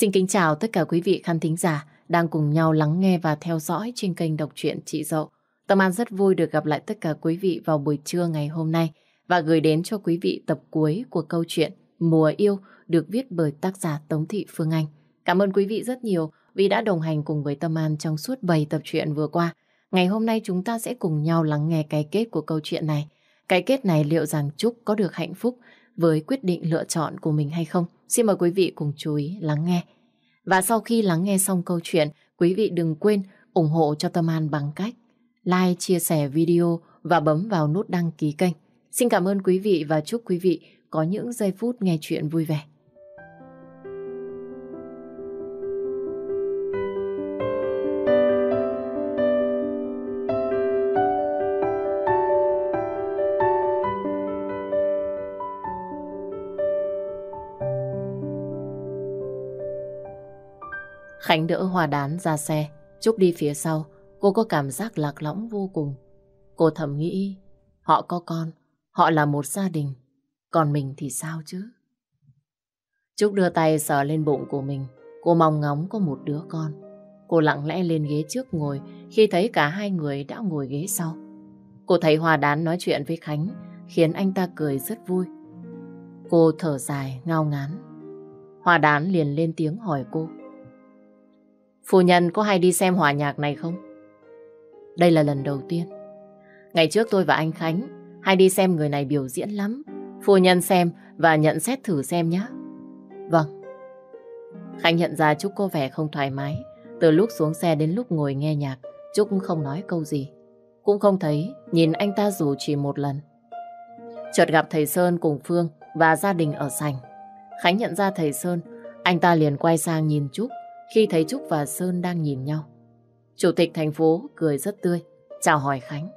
Xin kính chào tất cả quý vị khán thính giả đang cùng nhau lắng nghe và theo dõi trên kênh Đọc truyện Chị Dậu. Tâm An rất vui được gặp lại tất cả quý vị vào buổi trưa ngày hôm nay và gửi đến cho quý vị tập cuối của câu chuyện Mùa Yêu được viết bởi tác giả Tống Thị Phương Anh. Cảm ơn quý vị rất nhiều vì đã đồng hành cùng với Tâm An trong suốt 7 tập truyện vừa qua. Ngày hôm nay chúng ta sẽ cùng nhau lắng nghe cái kết của câu chuyện này. Cái kết này liệu rằng Trúc có được hạnh phúc với quyết định lựa chọn của mình hay không? Xin mời quý vị cùng chú ý lắng nghe và sau khi lắng nghe xong câu chuyện, quý vị đừng quên ủng hộ cho Tâm An bằng cách like, chia sẻ video và bấm vào nút đăng ký kênh. Xin cảm ơn quý vị và chúc quý vị có những giây phút nghe chuyện vui vẻ. Khánh đỡ hòa đán ra xe, Trúc đi phía sau, cô có cảm giác lạc lõng vô cùng. Cô thầm nghĩ, họ có con, họ là một gia đình, còn mình thì sao chứ? Trúc đưa tay sờ lên bụng của mình, cô mong ngóng có một đứa con. Cô lặng lẽ lên ghế trước ngồi khi thấy cả hai người đã ngồi ghế sau. Cô thấy Hòa Đán nói chuyện với Khánh, khiến anh ta cười rất vui. Cô thở dài, ngao ngán. Hòa Đán liền lên tiếng hỏi cô. Phu nhân có hay đi xem hòa nhạc này không? Đây là lần đầu tiên. Ngày trước tôi và anh Khánh hay đi xem người này biểu diễn lắm. Phu nhân xem và nhận xét thử xem nhé. Vâng. Khánh nhận ra Trúc có vẻ không thoải mái. Từ lúc xuống xe đến lúc ngồi nghe nhạc, Trúc không nói câu gì. Cũng không thấy nhìn anh ta dù chỉ một lần. Chợt gặp thầy Sơn cùng Phương và gia đình ở sành. Khánh nhận ra thầy Sơn, anh ta liền quay sang nhìn Trúc khi thấy Trúc và Sơn đang nhìn nhau. Chủ tịch thành phố cười rất tươi, chào hỏi Khánh.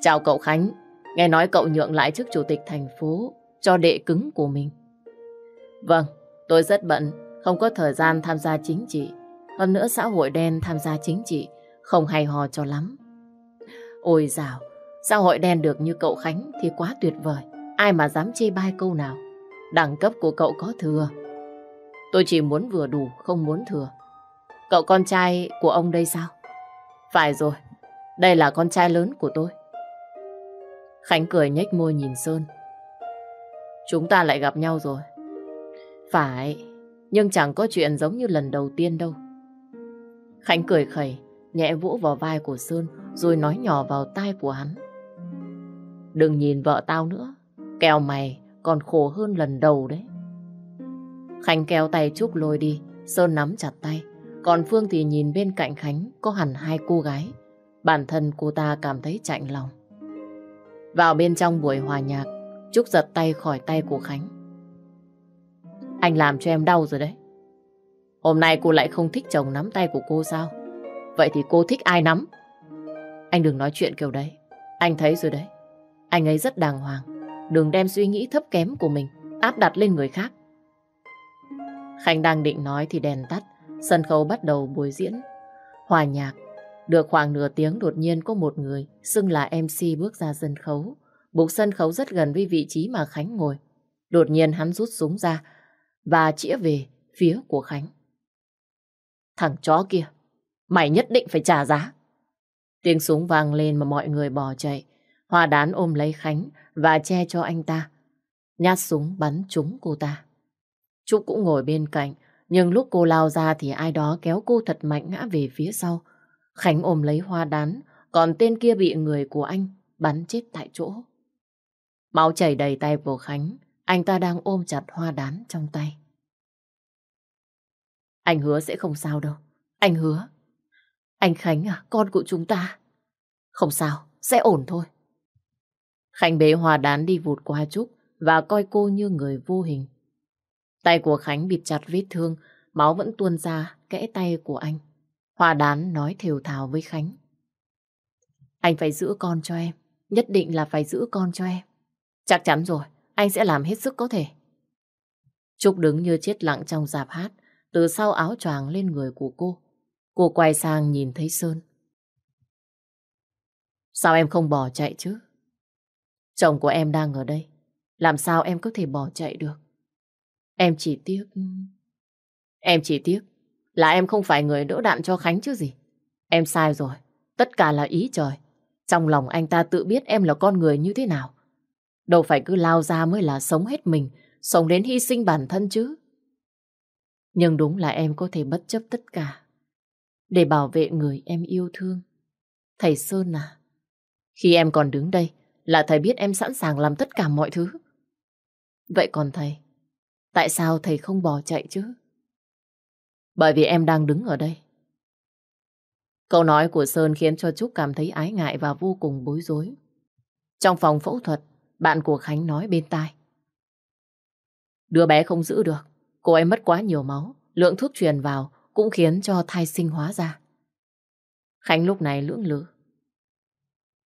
Chào cậu Khánh, nghe nói cậu nhượng lại chức chủ tịch thành phố cho đệ cứng của mình. Vâng, tôi rất bận, không có thời gian tham gia chính trị. Hơn nữa xã hội đen tham gia chính trị không hay ho cho lắm. Ôi dào, xã hội đen được như cậu Khánh thì quá tuyệt vời. Ai mà dám chê bai câu nào. Đẳng cấp của cậu có thừa, Tôi chỉ muốn vừa đủ, không muốn thừa. Cậu con trai của ông đây sao? Phải rồi, đây là con trai lớn của tôi. Khánh cười nhếch môi nhìn Sơn. Chúng ta lại gặp nhau rồi. Phải, nhưng chẳng có chuyện giống như lần đầu tiên đâu. Khánh cười khẩy, nhẹ vỗ vào vai của Sơn rồi nói nhỏ vào tai của hắn. Đừng nhìn vợ tao nữa, kèo mày còn khổ hơn lần đầu đấy. Khánh kéo tay Trúc lôi đi, Sơn nắm chặt tay. Còn Phương thì nhìn bên cạnh Khánh có hẳn hai cô gái. Bản thân cô ta cảm thấy chạnh lòng. Vào bên trong buổi hòa nhạc, Trúc giật tay khỏi tay của Khánh. Anh làm cho em đau rồi đấy. Hôm nay cô lại không thích chồng nắm tay của cô sao? Vậy thì cô thích ai nắm? Anh đừng nói chuyện kiểu đấy. Anh thấy rồi đấy. Anh ấy rất đàng hoàng. Đừng đem suy nghĩ thấp kém của mình áp đặt lên người khác. Khánh đang định nói thì đèn tắt, sân khấu bắt đầu buổi diễn. Hòa nhạc, được khoảng nửa tiếng đột nhiên có một người, xưng là MC bước ra sân khấu. Bục sân khấu rất gần với vị trí mà Khánh ngồi. Đột nhiên hắn rút súng ra và chĩa về phía của Khánh. Thằng chó kia, mày nhất định phải trả giá. Tiếng súng vang lên mà mọi người bỏ chạy. Hoa đán ôm lấy Khánh và che cho anh ta. Nhát súng bắn trúng cô ta. Trúc cũng ngồi bên cạnh, nhưng lúc cô lao ra thì ai đó kéo cô thật mạnh ngã về phía sau. Khánh ôm lấy hoa đán, còn tên kia bị người của anh bắn chết tại chỗ. Máu chảy đầy tay của Khánh, anh ta đang ôm chặt hoa đán trong tay. Anh hứa sẽ không sao đâu. Anh hứa. Anh Khánh à, con của chúng ta. Không sao, sẽ ổn thôi. Khánh bế hoa đán đi vụt qua Trúc và coi cô như người vô hình. Tay của Khánh bịt chặt vết thương, máu vẫn tuôn ra kẽ tay của anh. Hòa đán nói thều thào với Khánh. Anh phải giữ con cho em, nhất định là phải giữ con cho em. Chắc chắn rồi, anh sẽ làm hết sức có thể. Trúc đứng như chết lặng trong giạp hát, từ sau áo choàng lên người của cô. Cô quay sang nhìn thấy Sơn. Sao em không bỏ chạy chứ? Chồng của em đang ở đây, làm sao em có thể bỏ chạy được? Em chỉ tiếc... Em chỉ tiếc là em không phải người đỗ đạn cho Khánh chứ gì. Em sai rồi. Tất cả là ý trời. Trong lòng anh ta tự biết em là con người như thế nào. Đâu phải cứ lao ra mới là sống hết mình, sống đến hy sinh bản thân chứ. Nhưng đúng là em có thể bất chấp tất cả để bảo vệ người em yêu thương. Thầy Sơn à, khi em còn đứng đây là thầy biết em sẵn sàng làm tất cả mọi thứ. Vậy còn thầy, Tại sao thầy không bỏ chạy chứ? Bởi vì em đang đứng ở đây. Câu nói của Sơn khiến cho Trúc cảm thấy ái ngại và vô cùng bối rối. Trong phòng phẫu thuật, bạn của Khánh nói bên tai. Đứa bé không giữ được, cô ấy mất quá nhiều máu, lượng thuốc truyền vào cũng khiến cho thai sinh hóa ra. Khánh lúc này lưỡng lự.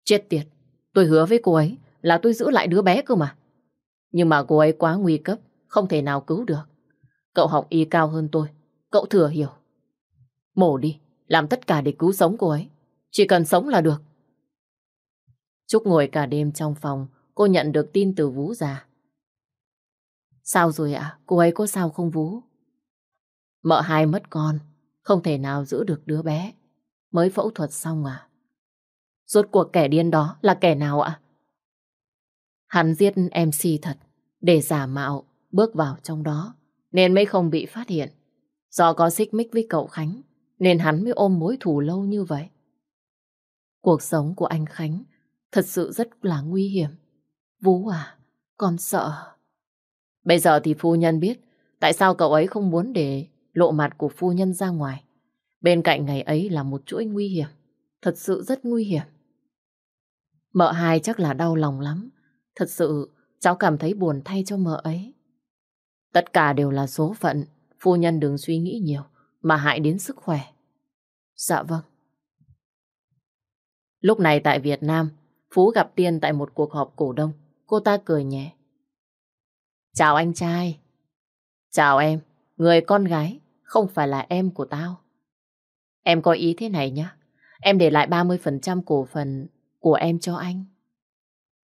Chết tiệt, tôi hứa với cô ấy là tôi giữ lại đứa bé cơ mà. Nhưng mà cô ấy quá nguy cấp, không thể nào cứu được. Cậu học y cao hơn tôi, cậu thừa hiểu. Mổ đi, làm tất cả để cứu sống cô ấy. Chỉ cần sống là được. Trúc ngồi cả đêm trong phòng, cô nhận được tin từ Vũ già. Sao rồi ạ? Cô ấy có sao không Vũ? Mợ hai mất con, không thể nào giữ được đứa bé. Mới phẫu thuật xong à? Rốt cuộc kẻ điên đó là kẻ nào ạ? Hắn giết MC thật, để giả mạo bước vào trong đó, nên mới không bị phát hiện. Do có xích mích với cậu Khánh, nên hắn mới ôm mối thù lâu như vậy. Cuộc sống của anh Khánh thật sự rất là nguy hiểm. Vũ à, con sợ. Bây giờ thì phu nhân biết tại sao cậu ấy không muốn để lộ mặt của phu nhân ra ngoài. Bên cạnh ngày ấy là một chuỗi nguy hiểm, thật sự rất nguy hiểm. Mợ hai chắc là đau lòng lắm. Thật sự, cháu cảm thấy buồn thay cho mợ ấy. Tất cả đều là số phận, phu nhân đừng suy nghĩ nhiều mà hại đến sức khỏe. Dạ vâng. Lúc này tại Việt Nam, Phú gặp Tiên tại một cuộc họp cổ đông. Cô ta cười nhẹ. Chào anh trai. Chào em, người con gái, không phải là em của tao. Em có ý thế này nhá. Em để lại 30% cổ phần của em cho anh.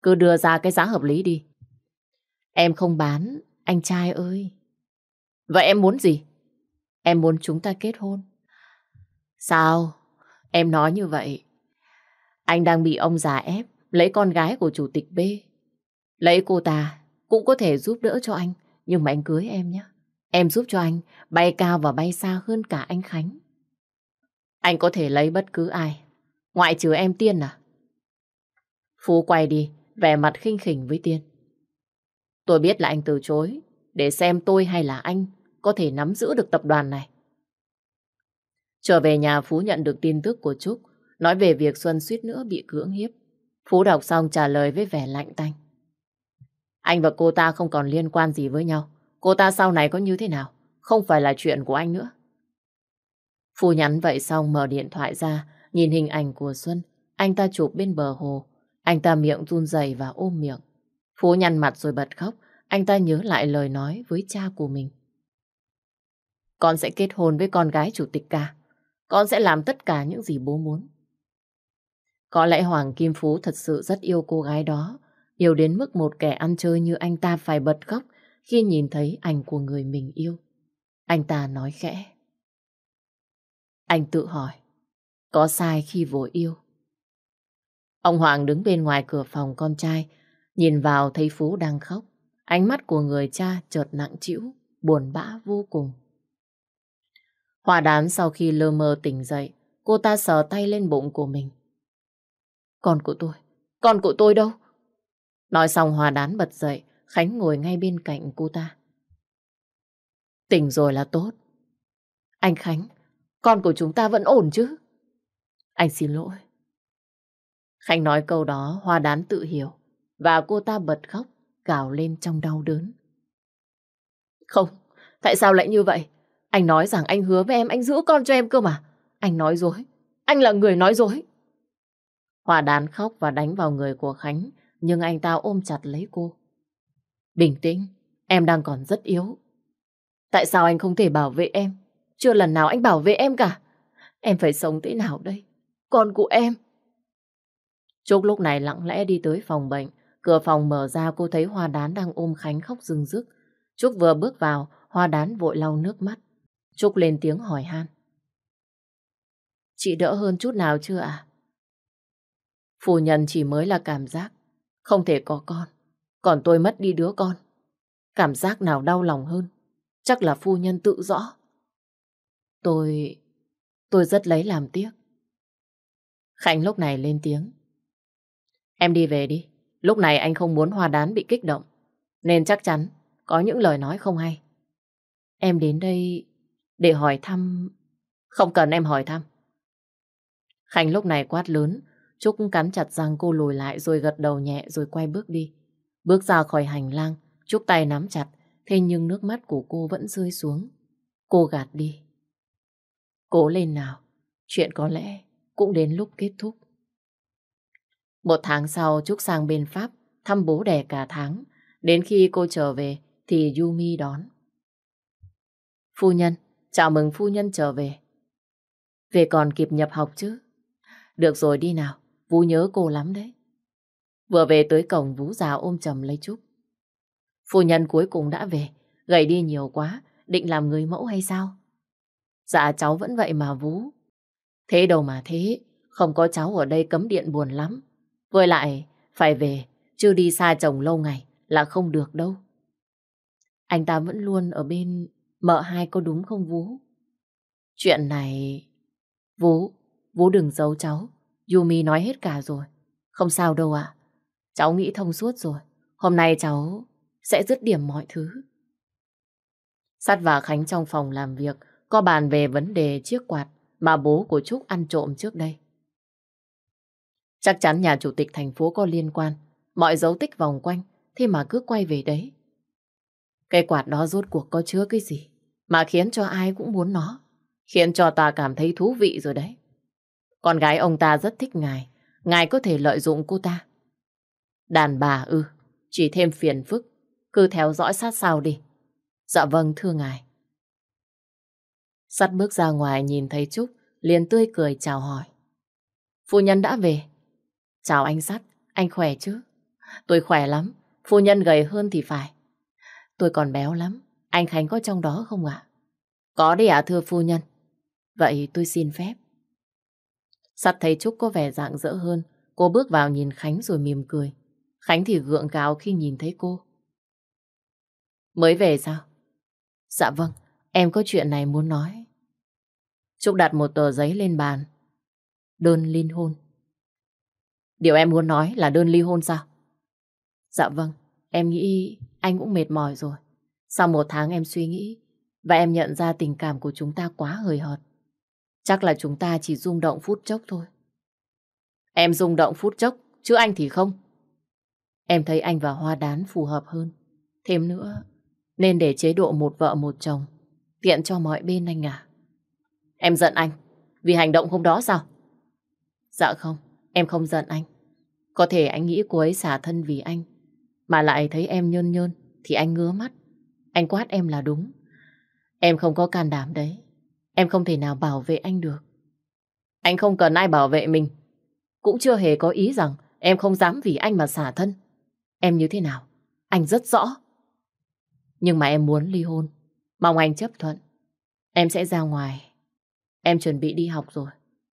Cứ đưa ra cái giá hợp lý đi. Em không bán anh trai ơi! Vậy em muốn gì? Em muốn chúng ta kết hôn. Sao? Em nói như vậy. Anh đang bị ông già ép lấy con gái của chủ tịch B. Lấy cô ta cũng có thể giúp đỡ cho anh. Nhưng mà anh cưới em nhé. Em giúp cho anh bay cao và bay xa hơn cả anh Khánh. Anh có thể lấy bất cứ ai. Ngoại trừ em Tiên à? Phú quay đi, vẻ mặt khinh khỉnh với Tiên. Tôi biết là anh từ chối, để xem tôi hay là anh có thể nắm giữ được tập đoàn này. Trở về nhà Phú nhận được tin tức của Trúc, nói về việc Xuân suýt nữa bị cưỡng hiếp. Phú đọc xong trả lời với vẻ lạnh tanh. Anh và cô ta không còn liên quan gì với nhau. Cô ta sau này có như thế nào? Không phải là chuyện của anh nữa. Phú nhắn vậy xong mở điện thoại ra, nhìn hình ảnh của Xuân. Anh ta chụp bên bờ hồ. Anh ta miệng run rẩy và ôm miệng. Phú nhăn mặt rồi bật khóc anh ta nhớ lại lời nói với cha của mình. Con sẽ kết hôn với con gái chủ tịch ca Con sẽ làm tất cả những gì bố muốn. Có lẽ Hoàng Kim Phú thật sự rất yêu cô gái đó. Yêu đến mức một kẻ ăn chơi như anh ta phải bật khóc khi nhìn thấy ảnh của người mình yêu. Anh ta nói khẽ. Anh tự hỏi, có sai khi vội yêu? Ông Hoàng đứng bên ngoài cửa phòng con trai, nhìn vào thấy Phú đang khóc. Ánh mắt của người cha chợt nặng trĩu, buồn bã vô cùng. Hòa đán sau khi lơ mơ tỉnh dậy, cô ta sờ tay lên bụng của mình. Con của tôi, con của tôi đâu? Nói xong hòa đán bật dậy, Khánh ngồi ngay bên cạnh cô ta. Tỉnh rồi là tốt. Anh Khánh, con của chúng ta vẫn ổn chứ? Anh xin lỗi. Khánh nói câu đó, hoa đán tự hiểu. Và cô ta bật khóc, gào lên trong đau đớn. Không, tại sao lại như vậy? Anh nói rằng anh hứa với em anh giữ con cho em cơ mà. Anh nói dối. Anh là người nói dối. Hòa đàn khóc và đánh vào người của Khánh, nhưng anh ta ôm chặt lấy cô. Bình tĩnh, em đang còn rất yếu. Tại sao anh không thể bảo vệ em? Chưa lần nào anh bảo vệ em cả. Em phải sống thế nào đây? Con của em. Trúc lúc này lặng lẽ đi tới phòng bệnh, Cửa phòng mở ra cô thấy Hoa Đán đang ôm Khánh khóc rưng rức. Trúc vừa bước vào, Hoa Đán vội lau nước mắt. Trúc lên tiếng hỏi han. Chị đỡ hơn chút nào chưa ạ? À? Phu nhân chỉ mới là cảm giác, không thể có con. Còn tôi mất đi đứa con. Cảm giác nào đau lòng hơn? Chắc là phu nhân tự rõ. Tôi... tôi rất lấy làm tiếc. Khánh lúc này lên tiếng. Em đi về đi. Lúc này anh không muốn hoa đán bị kích động, nên chắc chắn có những lời nói không hay. Em đến đây để hỏi thăm... Không cần em hỏi thăm. Khánh lúc này quát lớn, Trúc cắn chặt răng cô lùi lại rồi gật đầu nhẹ rồi quay bước đi. Bước ra khỏi hành lang, Trúc tay nắm chặt, thế nhưng nước mắt của cô vẫn rơi xuống. Cô gạt đi. Cố lên nào, chuyện có lẽ cũng đến lúc kết thúc. Một tháng sau Trúc sang bên Pháp thăm bố đẻ cả tháng. Đến khi cô trở về thì Yumi đón. Phu nhân, chào mừng phu nhân trở về. Về còn kịp nhập học chứ? Được rồi đi nào, Vũ nhớ cô lắm đấy. Vừa về tới cổng Vũ già ôm chầm lấy Trúc. Phu nhân cuối cùng đã về, gầy đi nhiều quá, định làm người mẫu hay sao? Dạ cháu vẫn vậy mà Vũ. Thế đâu mà thế, không có cháu ở đây cấm điện buồn lắm. Với lại, phải về, chưa đi xa chồng lâu ngày là không được đâu. Anh ta vẫn luôn ở bên mợ hai có đúng không Vũ? Chuyện này... Vũ, Vũ đừng giấu cháu. Yumi nói hết cả rồi. Không sao đâu ạ. Cháu nghĩ thông suốt rồi. Hôm nay cháu sẽ dứt điểm mọi thứ. Sát và Khánh trong phòng làm việc có bàn về vấn đề chiếc quạt mà bố của Trúc ăn trộm trước đây. Chắc chắn nhà chủ tịch thành phố có liên quan. Mọi dấu tích vòng quanh, thế mà cứ quay về đấy. Cây quạt đó rốt cuộc có chứa cái gì mà khiến cho ai cũng muốn nó. Khiến cho ta cảm thấy thú vị rồi đấy. Con gái ông ta rất thích ngài. Ngài có thể lợi dụng cô ta. Đàn bà ư, chỉ thêm phiền phức. Cứ theo dõi sát sao đi. Dạ vâng thưa ngài. Sắt bước ra ngoài nhìn thấy Trúc, liền tươi cười chào hỏi. Phu nhân đã về, Chào anh Sắt, anh khỏe chứ? Tôi khỏe lắm, phu nhân gầy hơn thì phải. Tôi còn béo lắm, anh Khánh có trong đó không ạ? Có đấy ạ thưa phu nhân. Vậy tôi xin phép. Sắt thấy Trúc có vẻ dạng dỡ hơn, cô bước vào nhìn Khánh rồi mỉm cười. Khánh thì gượng gạo khi nhìn thấy cô. Mới về sao? Dạ vâng, em có chuyện này muốn nói. Trúc đặt một tờ giấy lên bàn. Đơn liên hôn. Điều em muốn nói là đơn ly hôn sao? Dạ vâng, em nghĩ anh cũng mệt mỏi rồi. Sau một tháng em suy nghĩ và em nhận ra tình cảm của chúng ta quá hời hợt. Chắc là chúng ta chỉ rung động phút chốc thôi. Em rung động phút chốc, chứ anh thì không. Em thấy anh và Hoa Đán phù hợp hơn. Thêm nữa, nên để chế độ một vợ một chồng, tiện cho mọi bên anh à. Em giận anh, vì hành động hôm đó sao? Dạ không, Em không giận anh. Có thể anh nghĩ cô ấy xả thân vì anh. Mà lại thấy em nhơn nhơn thì anh ngứa mắt. Anh quát em là đúng. Em không có can đảm đấy. Em không thể nào bảo vệ anh được. Anh không cần ai bảo vệ mình. Cũng chưa hề có ý rằng em không dám vì anh mà xả thân. Em như thế nào? Anh rất rõ. Nhưng mà em muốn ly hôn. Mong anh chấp thuận. Em sẽ ra ngoài. Em chuẩn bị đi học rồi.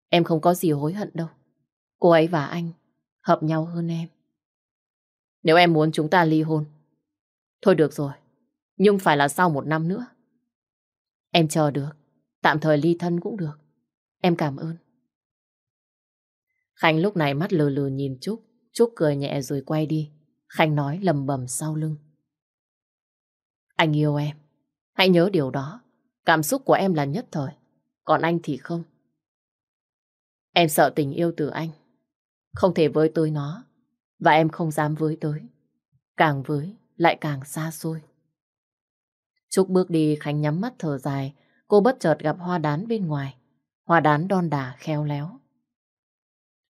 Em không có gì hối hận đâu. Cô ấy và anh hợp nhau hơn em. Nếu em muốn chúng ta ly hôn, thôi được rồi, nhưng phải là sau một năm nữa. Em chờ được, tạm thời ly thân cũng được. Em cảm ơn. Khánh lúc này mắt lờ lờ nhìn Trúc, Trúc cười nhẹ rồi quay đi. Khánh nói lầm bầm sau lưng. Anh yêu em, hãy nhớ điều đó. Cảm xúc của em là nhất thời, còn anh thì không. Em sợ tình yêu từ anh không thể với tới nó. Và em không dám với tới. Càng với, lại càng xa xôi. Trúc bước đi Khánh nhắm mắt thở dài. Cô bất chợt gặp hoa đán bên ngoài. Hoa đán đon đả khéo léo.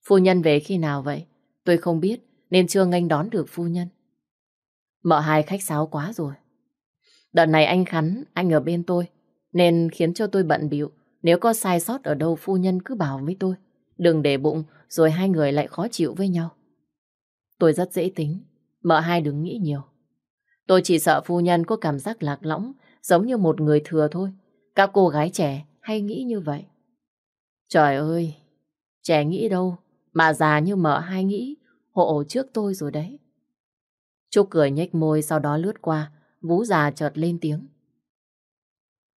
Phu nhân về khi nào vậy? Tôi không biết nên chưa nghênh đón được phu nhân. Mợ hai khách sáo quá rồi. Đợt này anh khánh anh ở bên tôi nên khiến cho tôi bận bịu. Nếu có sai sót ở đâu phu nhân cứ bảo với tôi. Đừng để bụng rồi hai người lại khó chịu với nhau. Tôi rất dễ tính, mợ hai đừng nghĩ nhiều. Tôi chỉ sợ phu nhân có cảm giác lạc lõng, giống như một người thừa thôi. Các cô gái trẻ hay nghĩ như vậy. Trời ơi, trẻ nghĩ đâu, mà già như mợ hai nghĩ, hộ trước tôi rồi đấy. Trúc cười nhếch môi sau đó lướt qua, vú già chợt lên tiếng.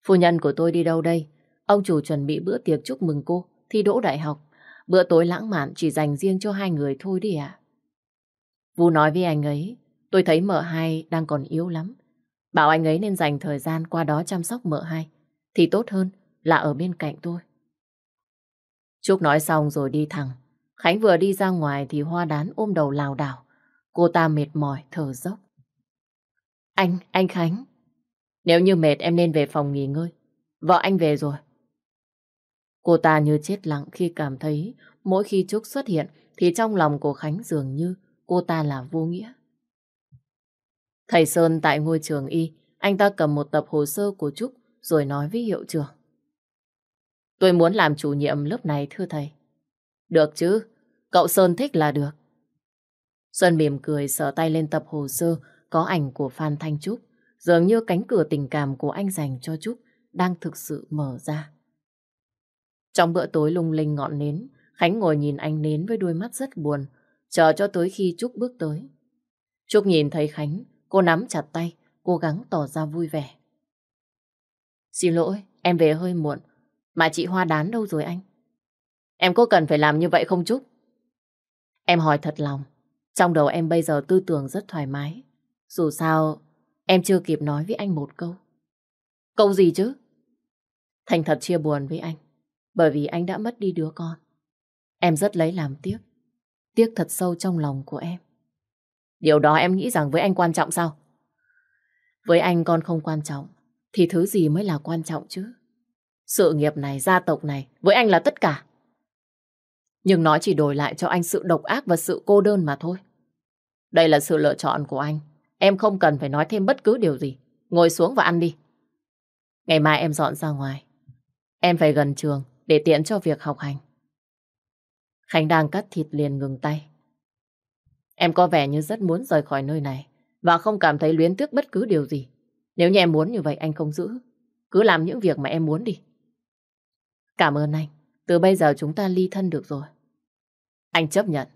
Phu nhân của tôi đi đâu đây? Ông chủ chuẩn bị bữa tiệc chúc mừng cô, thi đỗ đại học. Bữa tối lãng mạn chỉ dành riêng cho hai người thôi đi ạ. À? Vũ nói với anh ấy, tôi thấy mợ hai đang còn yếu lắm. Bảo anh ấy nên dành thời gian qua đó chăm sóc mợ hai, thì tốt hơn là ở bên cạnh tôi. Trúc nói xong rồi đi thẳng. Khánh vừa đi ra ngoài thì hoa đán ôm đầu lào đảo. Cô ta mệt mỏi, thở dốc. Anh, anh Khánh. Nếu như mệt em nên về phòng nghỉ ngơi. Vợ anh về rồi, Cô ta như chết lặng khi cảm thấy mỗi khi Trúc xuất hiện thì trong lòng của Khánh dường như cô ta là vô nghĩa. Thầy Sơn tại ngôi trường Y, anh ta cầm một tập hồ sơ của Trúc rồi nói với hiệu trưởng. Tôi muốn làm chủ nhiệm lớp này thưa thầy. Được chứ, cậu Sơn thích là được. xuân mỉm cười sờ tay lên tập hồ sơ có ảnh của Phan Thanh Trúc. Dường như cánh cửa tình cảm của anh dành cho Trúc đang thực sự mở ra. Trong bữa tối lung linh ngọn nến, Khánh ngồi nhìn anh nến với đôi mắt rất buồn, chờ cho tới khi Trúc bước tới. Trúc nhìn thấy Khánh, cô nắm chặt tay, cố gắng tỏ ra vui vẻ. Xin lỗi, em về hơi muộn, mà chị Hoa đán đâu rồi anh? Em có cần phải làm như vậy không Trúc? Em hỏi thật lòng, trong đầu em bây giờ tư tưởng rất thoải mái. Dù sao, em chưa kịp nói với anh một câu. Câu gì chứ? Thành thật chia buồn với anh bởi vì anh đã mất đi đứa con. Em rất lấy làm tiếc, tiếc thật sâu trong lòng của em. Điều đó em nghĩ rằng với anh quan trọng sao? Với anh con không quan trọng, thì thứ gì mới là quan trọng chứ? Sự nghiệp này, gia tộc này, với anh là tất cả. Nhưng nó chỉ đổi lại cho anh sự độc ác và sự cô đơn mà thôi. Đây là sự lựa chọn của anh. Em không cần phải nói thêm bất cứ điều gì. Ngồi xuống và ăn đi. Ngày mai em dọn ra ngoài. Em phải gần trường để tiện cho việc học hành. Khánh đang cắt thịt liền ngừng tay. Em có vẻ như rất muốn rời khỏi nơi này và không cảm thấy luyến tiếc bất cứ điều gì. Nếu như em muốn như vậy anh không giữ. Cứ làm những việc mà em muốn đi. Cảm ơn anh. Từ bây giờ chúng ta ly thân được rồi. Anh chấp nhận.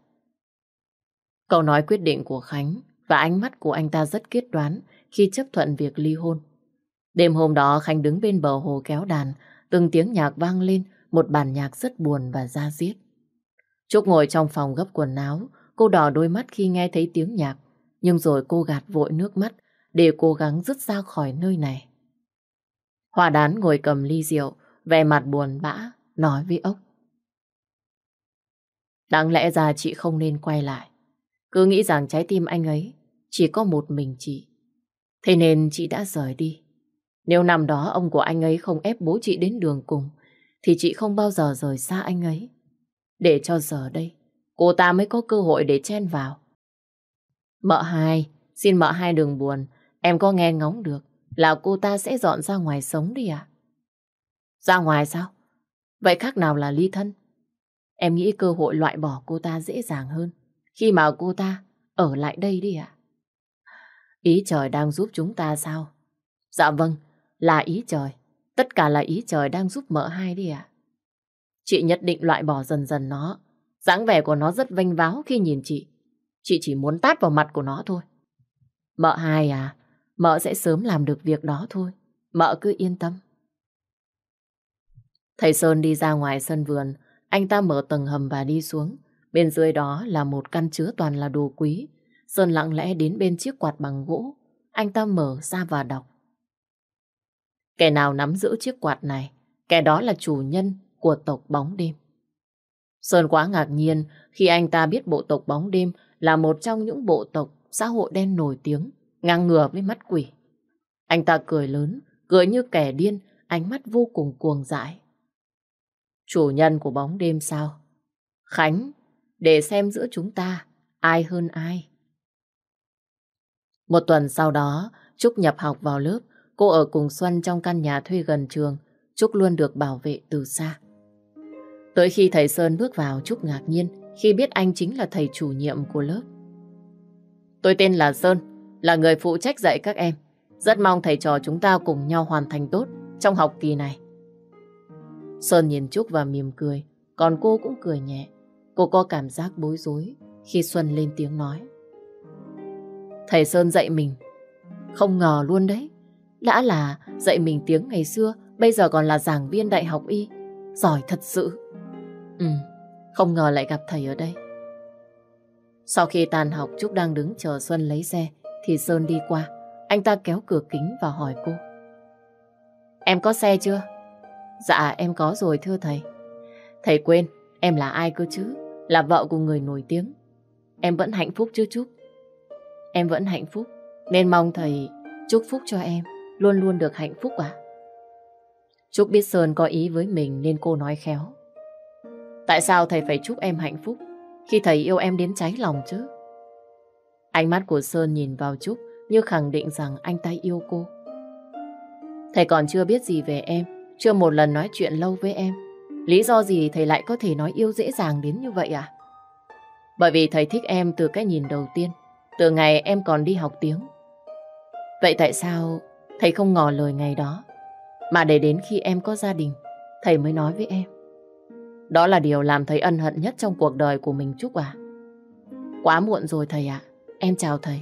Câu nói quyết định của Khánh và ánh mắt của anh ta rất quyết đoán khi chấp thuận việc ly hôn. Đêm hôm đó Khánh đứng bên bờ hồ kéo đàn, từng tiếng nhạc vang lên một bản nhạc rất buồn và da diết. Trúc ngồi trong phòng gấp quần áo, cô đỏ đôi mắt khi nghe thấy tiếng nhạc, nhưng rồi cô gạt vội nước mắt để cố gắng dứt ra khỏi nơi này. Hòa đán ngồi cầm ly rượu, vẻ mặt buồn bã, nói với ốc. Đáng lẽ ra chị không nên quay lại. Cứ nghĩ rằng trái tim anh ấy chỉ có một mình chị. Thế nên chị đã rời đi. Nếu năm đó ông của anh ấy không ép bố chị đến đường cùng, thì chị không bao giờ rời xa anh ấy. Để cho giờ đây, cô ta mới có cơ hội để chen vào. Mợ hai, xin mợ hai đừng buồn, em có nghe ngóng được là cô ta sẽ dọn ra ngoài sống đi à? Ra ngoài sao? Vậy khác nào là ly thân? Em nghĩ cơ hội loại bỏ cô ta dễ dàng hơn khi mà cô ta ở lại đây đi ạ. Ý trời đang giúp chúng ta sao? Dạ vâng, là ý trời. Tất cả là ý trời đang giúp mợ hai đi à? Chị nhất định loại bỏ dần dần nó. dáng vẻ của nó rất vanh váo khi nhìn chị. Chị chỉ muốn tát vào mặt của nó thôi. Mợ hai à, mợ sẽ sớm làm được việc đó thôi. Mợ cứ yên tâm. Thầy Sơn đi ra ngoài sân vườn, anh ta mở tầng hầm và đi xuống. Bên dưới đó là một căn chứa toàn là đồ quý. Sơn lặng lẽ đến bên chiếc quạt bằng gỗ. Anh ta mở ra và đọc. Kẻ nào nắm giữ chiếc quạt này, kẻ đó là chủ nhân của tộc bóng đêm. Sơn quá ngạc nhiên khi anh ta biết bộ tộc bóng đêm là một trong những bộ tộc xã hội đen nổi tiếng, ngang ngửa với mắt quỷ. Anh ta cười lớn, cười như kẻ điên, ánh mắt vô cùng cuồng dại. Chủ nhân của bóng đêm sao? Khánh, để xem giữa chúng ta ai hơn ai. Một tuần sau đó, Trúc nhập học vào lớp Cô ở cùng Xuân trong căn nhà thuê gần trường, Trúc luôn được bảo vệ từ xa. Tới khi thầy Sơn bước vào, Trúc ngạc nhiên khi biết anh chính là thầy chủ nhiệm của lớp. Tôi tên là Sơn, là người phụ trách dạy các em. Rất mong thầy trò chúng ta cùng nhau hoàn thành tốt trong học kỳ này. Sơn nhìn Trúc và mỉm cười, còn cô cũng cười nhẹ. Cô có cảm giác bối rối khi Xuân lên tiếng nói. Thầy Sơn dạy mình, không ngờ luôn đấy. Đã là dạy mình tiếng ngày xưa, bây giờ còn là giảng viên đại học y. Giỏi thật sự. Ừ, không ngờ lại gặp thầy ở đây. Sau khi tàn học Trúc đang đứng chờ Xuân lấy xe thì Sơn đi qua. Anh ta kéo cửa kính và hỏi cô. Em có xe chưa? Dạ em có rồi thưa thầy. Thầy quên, em là ai cơ chứ? Là vợ của người nổi tiếng. Em vẫn hạnh phúc chứ Trúc? Em vẫn hạnh phúc, nên mong thầy chúc phúc cho em luôn luôn được hạnh phúc ạ. À? Trúc biết Sơn có ý với mình nên cô nói khéo. Tại sao thầy phải chúc em hạnh phúc khi thầy yêu em đến cháy lòng chứ? Ánh mắt của Sơn nhìn vào Trúc như khẳng định rằng anh ta yêu cô. Thầy còn chưa biết gì về em, chưa một lần nói chuyện lâu với em. Lý do gì thầy lại có thể nói yêu dễ dàng đến như vậy à? Bởi vì thầy thích em từ cái nhìn đầu tiên, từ ngày em còn đi học tiếng. Vậy tại sao Thầy không ngỏ lời ngày đó. Mà để đến khi em có gia đình, thầy mới nói với em. Đó là điều làm thầy ân hận nhất trong cuộc đời của mình Trúc à. Quá muộn rồi thầy ạ. Em chào thầy.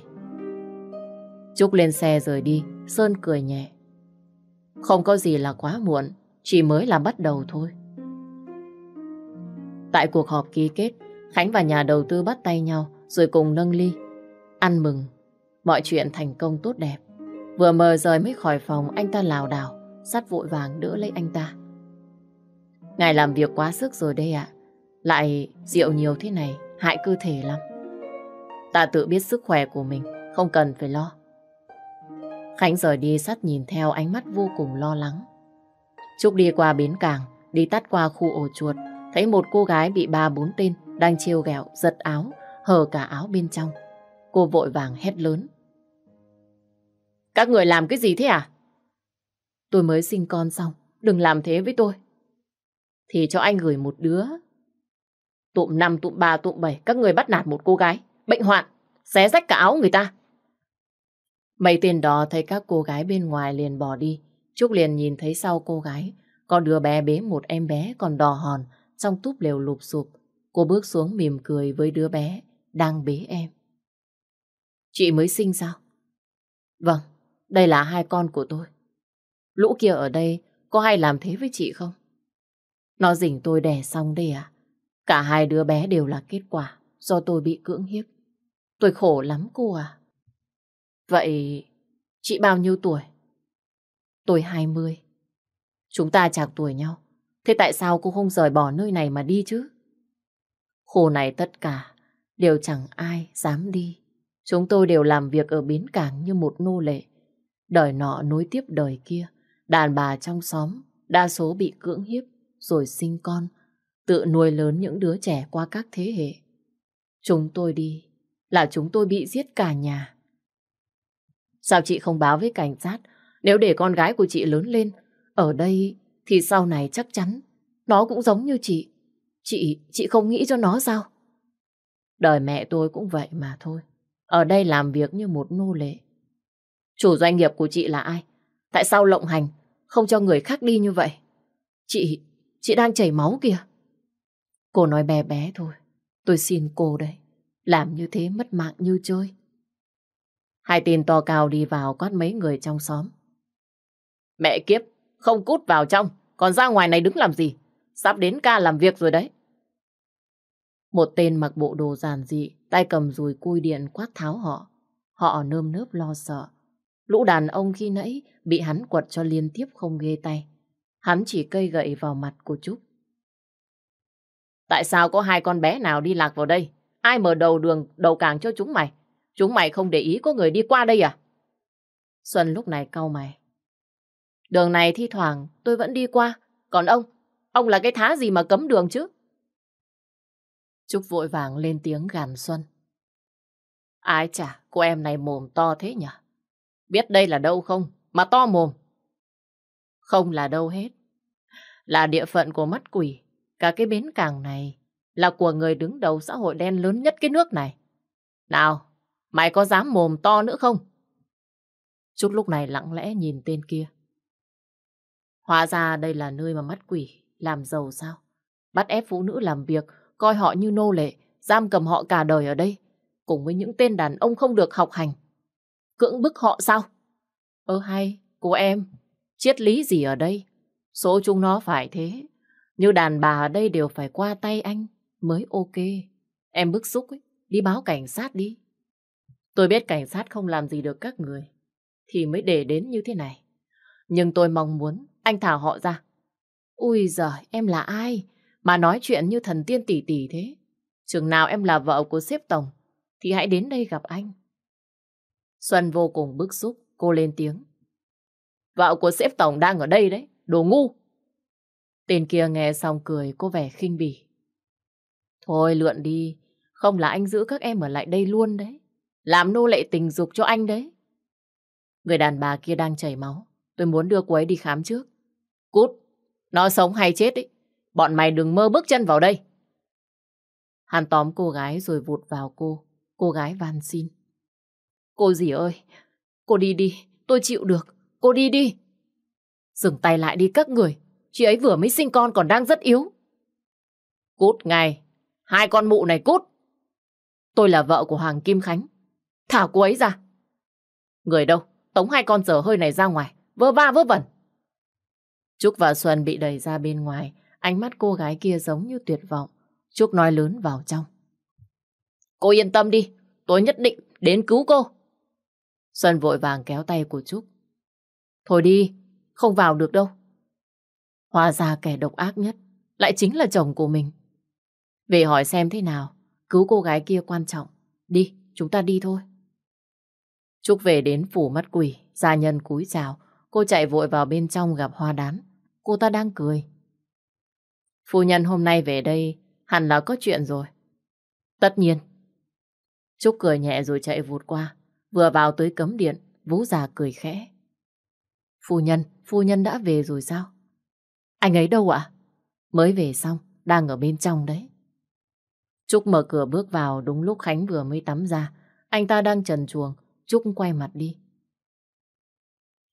Trúc lên xe rời đi, Sơn cười nhẹ. Không có gì là quá muộn, chỉ mới là bắt đầu thôi. Tại cuộc họp ký kết, Khánh và nhà đầu tư bắt tay nhau rồi cùng nâng ly. Ăn mừng, mọi chuyện thành công tốt đẹp. Vừa mờ rời mới khỏi phòng anh ta lào đảo, sắt vội vàng đỡ lấy anh ta. Ngài làm việc quá sức rồi đây ạ. Lại rượu nhiều thế này, hại cơ thể lắm. Ta tự biết sức khỏe của mình, không cần phải lo. Khánh rời đi sắt nhìn theo ánh mắt vô cùng lo lắng. Trúc đi qua bến cảng, đi tắt qua khu ổ chuột, thấy một cô gái bị ba bốn tên đang trêu ghẹo, giật áo, hở cả áo bên trong. Cô vội vàng hét lớn. Các người làm cái gì thế à? Tôi mới sinh con xong, đừng làm thế với tôi. Thì cho anh gửi một đứa. Tụm năm, tụm ba, tụm bảy, các người bắt nạt một cô gái, bệnh hoạn, xé rách cả áo người ta. Mấy tên đó thấy các cô gái bên ngoài liền bỏ đi. Trúc liền nhìn thấy sau cô gái, có đứa bé bế một em bé còn đỏ hòn, trong túp lều lụp sụp. Cô bước xuống mỉm cười với đứa bé đang bế em. Chị mới sinh sao? Vâng, đây là hai con của tôi. Lũ kia ở đây có hay làm thế với chị không? Nó rỉnh tôi đẻ xong đây à? Cả hai đứa bé đều là kết quả do tôi bị cưỡng hiếp. Tôi khổ lắm cô à. Vậy chị bao nhiêu tuổi? Tôi 20. Chúng ta chạc tuổi nhau. Thế tại sao cô không rời bỏ nơi này mà đi chứ? Khu này tất cả đều chẳng ai dám đi. Chúng tôi đều làm việc ở bến cảng như một nô lệ. Đời nọ nối tiếp đời kia, đàn bà trong xóm, đa số bị cưỡng hiếp, rồi sinh con, tự nuôi lớn những đứa trẻ qua các thế hệ. Chúng tôi đi, là chúng tôi bị giết cả nhà. Sao chị không báo với cảnh sát, nếu để con gái của chị lớn lên, ở đây thì sau này chắc chắn nó cũng giống như chị. Chị, chị không nghĩ cho nó sao? Đời mẹ tôi cũng vậy mà thôi. Ở đây làm việc như một nô lệ. Chủ doanh nghiệp của chị là ai? Tại sao lộng hành, không cho người khác đi như vậy? Chị, chị đang chảy máu kìa. Cô nói bé bé thôi, tôi xin cô đấy. Làm như thế mất mạng như chơi. Hai tên to cao đi vào quát mấy người trong xóm. Mẹ kiếp, không cút vào trong, còn ra ngoài này đứng làm gì? Sắp đến ca làm việc rồi đấy. Một tên mặc bộ đồ giản dị, tay cầm dùi cui điện quát tháo họ. Họ nơm nớp lo sợ. Lũ đàn ông khi nãy bị hắn quật cho liên tiếp không ghê tay. Hắn chỉ cây gậy vào mặt của Trúc. Tại sao có hai con bé nào đi lạc vào đây? Ai mở đầu đường đầu càng cho chúng mày? Chúng mày không để ý có người đi qua đây à? Xuân lúc này cau mày. Đường này thi thoảng tôi vẫn đi qua. Còn ông, ông là cái thá gì mà cấm đường chứ? Trúc vội vàng lên tiếng gàn Xuân. Ai chả, cô em này mồm to thế nhỉ? Biết đây là đâu không? Mà to mồm. Không là đâu hết. Là địa phận của mắt quỷ. Cả cái bến cảng này là của người đứng đầu xã hội đen lớn nhất cái nước này. Nào, mày có dám mồm to nữa không? chút lúc này lặng lẽ nhìn tên kia. Hóa ra đây là nơi mà mắt quỷ làm giàu sao? Bắt ép phụ nữ làm việc, coi họ như nô lệ, giam cầm họ cả đời ở đây, cùng với những tên đàn ông không được học hành cưỡng bức họ sao? Ơ hay, cô em, triết lý gì ở đây? Số chúng nó phải thế. Như đàn bà ở đây đều phải qua tay anh mới ok. Em bức xúc ấy, đi báo cảnh sát đi. Tôi biết cảnh sát không làm gì được các người, thì mới để đến như thế này. Nhưng tôi mong muốn anh thả họ ra. Ui giời, em là ai mà nói chuyện như thần tiên tỷ tỷ thế? Chừng nào em là vợ của xếp tổng, thì hãy đến đây gặp anh. Xuân vô cùng bức xúc, cô lên tiếng. Vợ của sếp tổng đang ở đây đấy, đồ ngu. Tên kia nghe xong cười, cô vẻ khinh bỉ. Thôi lượn đi, không là anh giữ các em ở lại đây luôn đấy. Làm nô lệ tình dục cho anh đấy. Người đàn bà kia đang chảy máu, tôi muốn đưa cô ấy đi khám trước. Cút, nó sống hay chết ấy, bọn mày đừng mơ bước chân vào đây. Hàn tóm cô gái rồi vụt vào cô, cô gái van xin. Cô gì ơi, cô đi đi, tôi chịu được, cô đi đi. Dừng tay lại đi các người, chị ấy vừa mới sinh con còn đang rất yếu. Cút ngay, hai con mụ này cút. Tôi là vợ của Hoàng Kim Khánh, thả cô ấy ra. Người đâu, tống hai con dở hơi này ra ngoài, vơ va vơ vẩn. Trúc và Xuân bị đẩy ra bên ngoài, ánh mắt cô gái kia giống như tuyệt vọng. Trúc nói lớn vào trong. Cô yên tâm đi, tôi nhất định đến cứu cô. Xuân vội vàng kéo tay của Trúc. Thôi đi, không vào được đâu. Hóa ra kẻ độc ác nhất lại chính là chồng của mình. Về hỏi xem thế nào, cứu cô gái kia quan trọng. Đi, chúng ta đi thôi. Trúc về đến phủ mắt quỷ, gia nhân cúi chào. Cô chạy vội vào bên trong gặp hoa đán. Cô ta đang cười. Phu nhân hôm nay về đây hẳn là có chuyện rồi. Tất nhiên. Trúc cười nhẹ rồi chạy vụt qua. Vừa vào tới cấm điện, Vũ già cười khẽ. Phu nhân, phu nhân đã về rồi sao? Anh ấy đâu ạ? Mới về xong, đang ở bên trong đấy. Trúc mở cửa bước vào đúng lúc Khánh vừa mới tắm ra. Anh ta đang trần chuồng, Trúc quay mặt đi.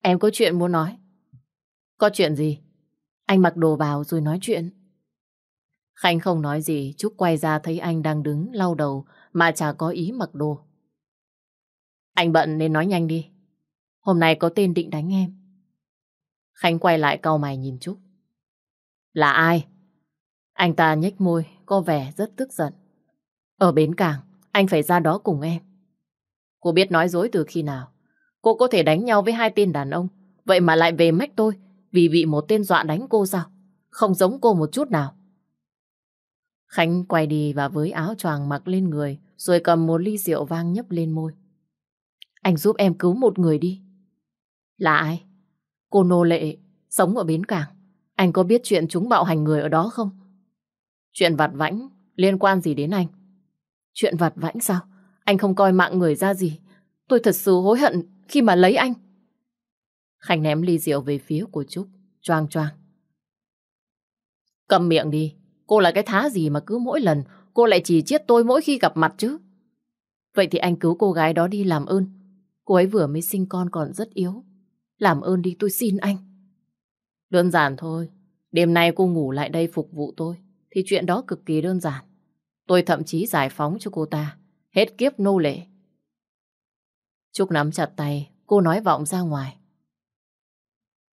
Em có chuyện muốn nói. Có chuyện gì? Anh mặc đồ vào rồi nói chuyện. Khánh không nói gì, Trúc quay ra thấy anh đang đứng lau đầu mà chả có ý mặc đồ. Anh bận nên nói nhanh đi. Hôm nay có tên định đánh em. Khánh quay lại cau mày nhìn Trúc. Là ai? Anh ta nhếch môi, có vẻ rất tức giận. Ở bến cảng, anh phải ra đó cùng em. Cô biết nói dối từ khi nào. Cô có thể đánh nhau với hai tên đàn ông, vậy mà lại về mách tôi vì bị một tên dọa đánh cô sao? Không giống cô một chút nào. Khánh quay đi và với áo choàng mặc lên người, rồi cầm một ly rượu vang nhấp lên môi. Anh giúp em cứu một người đi. Là ai? Cô Nô Lệ, sống ở bến cảng. Anh có biết chuyện chúng bạo hành người ở đó không? Chuyện vặt vãnh liên quan gì đến anh? Chuyện vặt vãnh sao? Anh không coi mạng người ra gì. Tôi thật sự hối hận khi mà lấy anh. Khánh ném ly rượu về phía của Trúc, choang choang. Cầm miệng đi, cô là cái thá gì mà cứ mỗi lần cô lại chỉ chiết tôi mỗi khi gặp mặt chứ. Vậy thì anh cứu cô gái đó đi làm ơn, Cô ấy vừa mới sinh con còn rất yếu. Làm ơn đi tôi xin anh. Đơn giản thôi. Đêm nay cô ngủ lại đây phục vụ tôi. Thì chuyện đó cực kỳ đơn giản. Tôi thậm chí giải phóng cho cô ta. Hết kiếp nô lệ. Trúc nắm chặt tay. Cô nói vọng ra ngoài.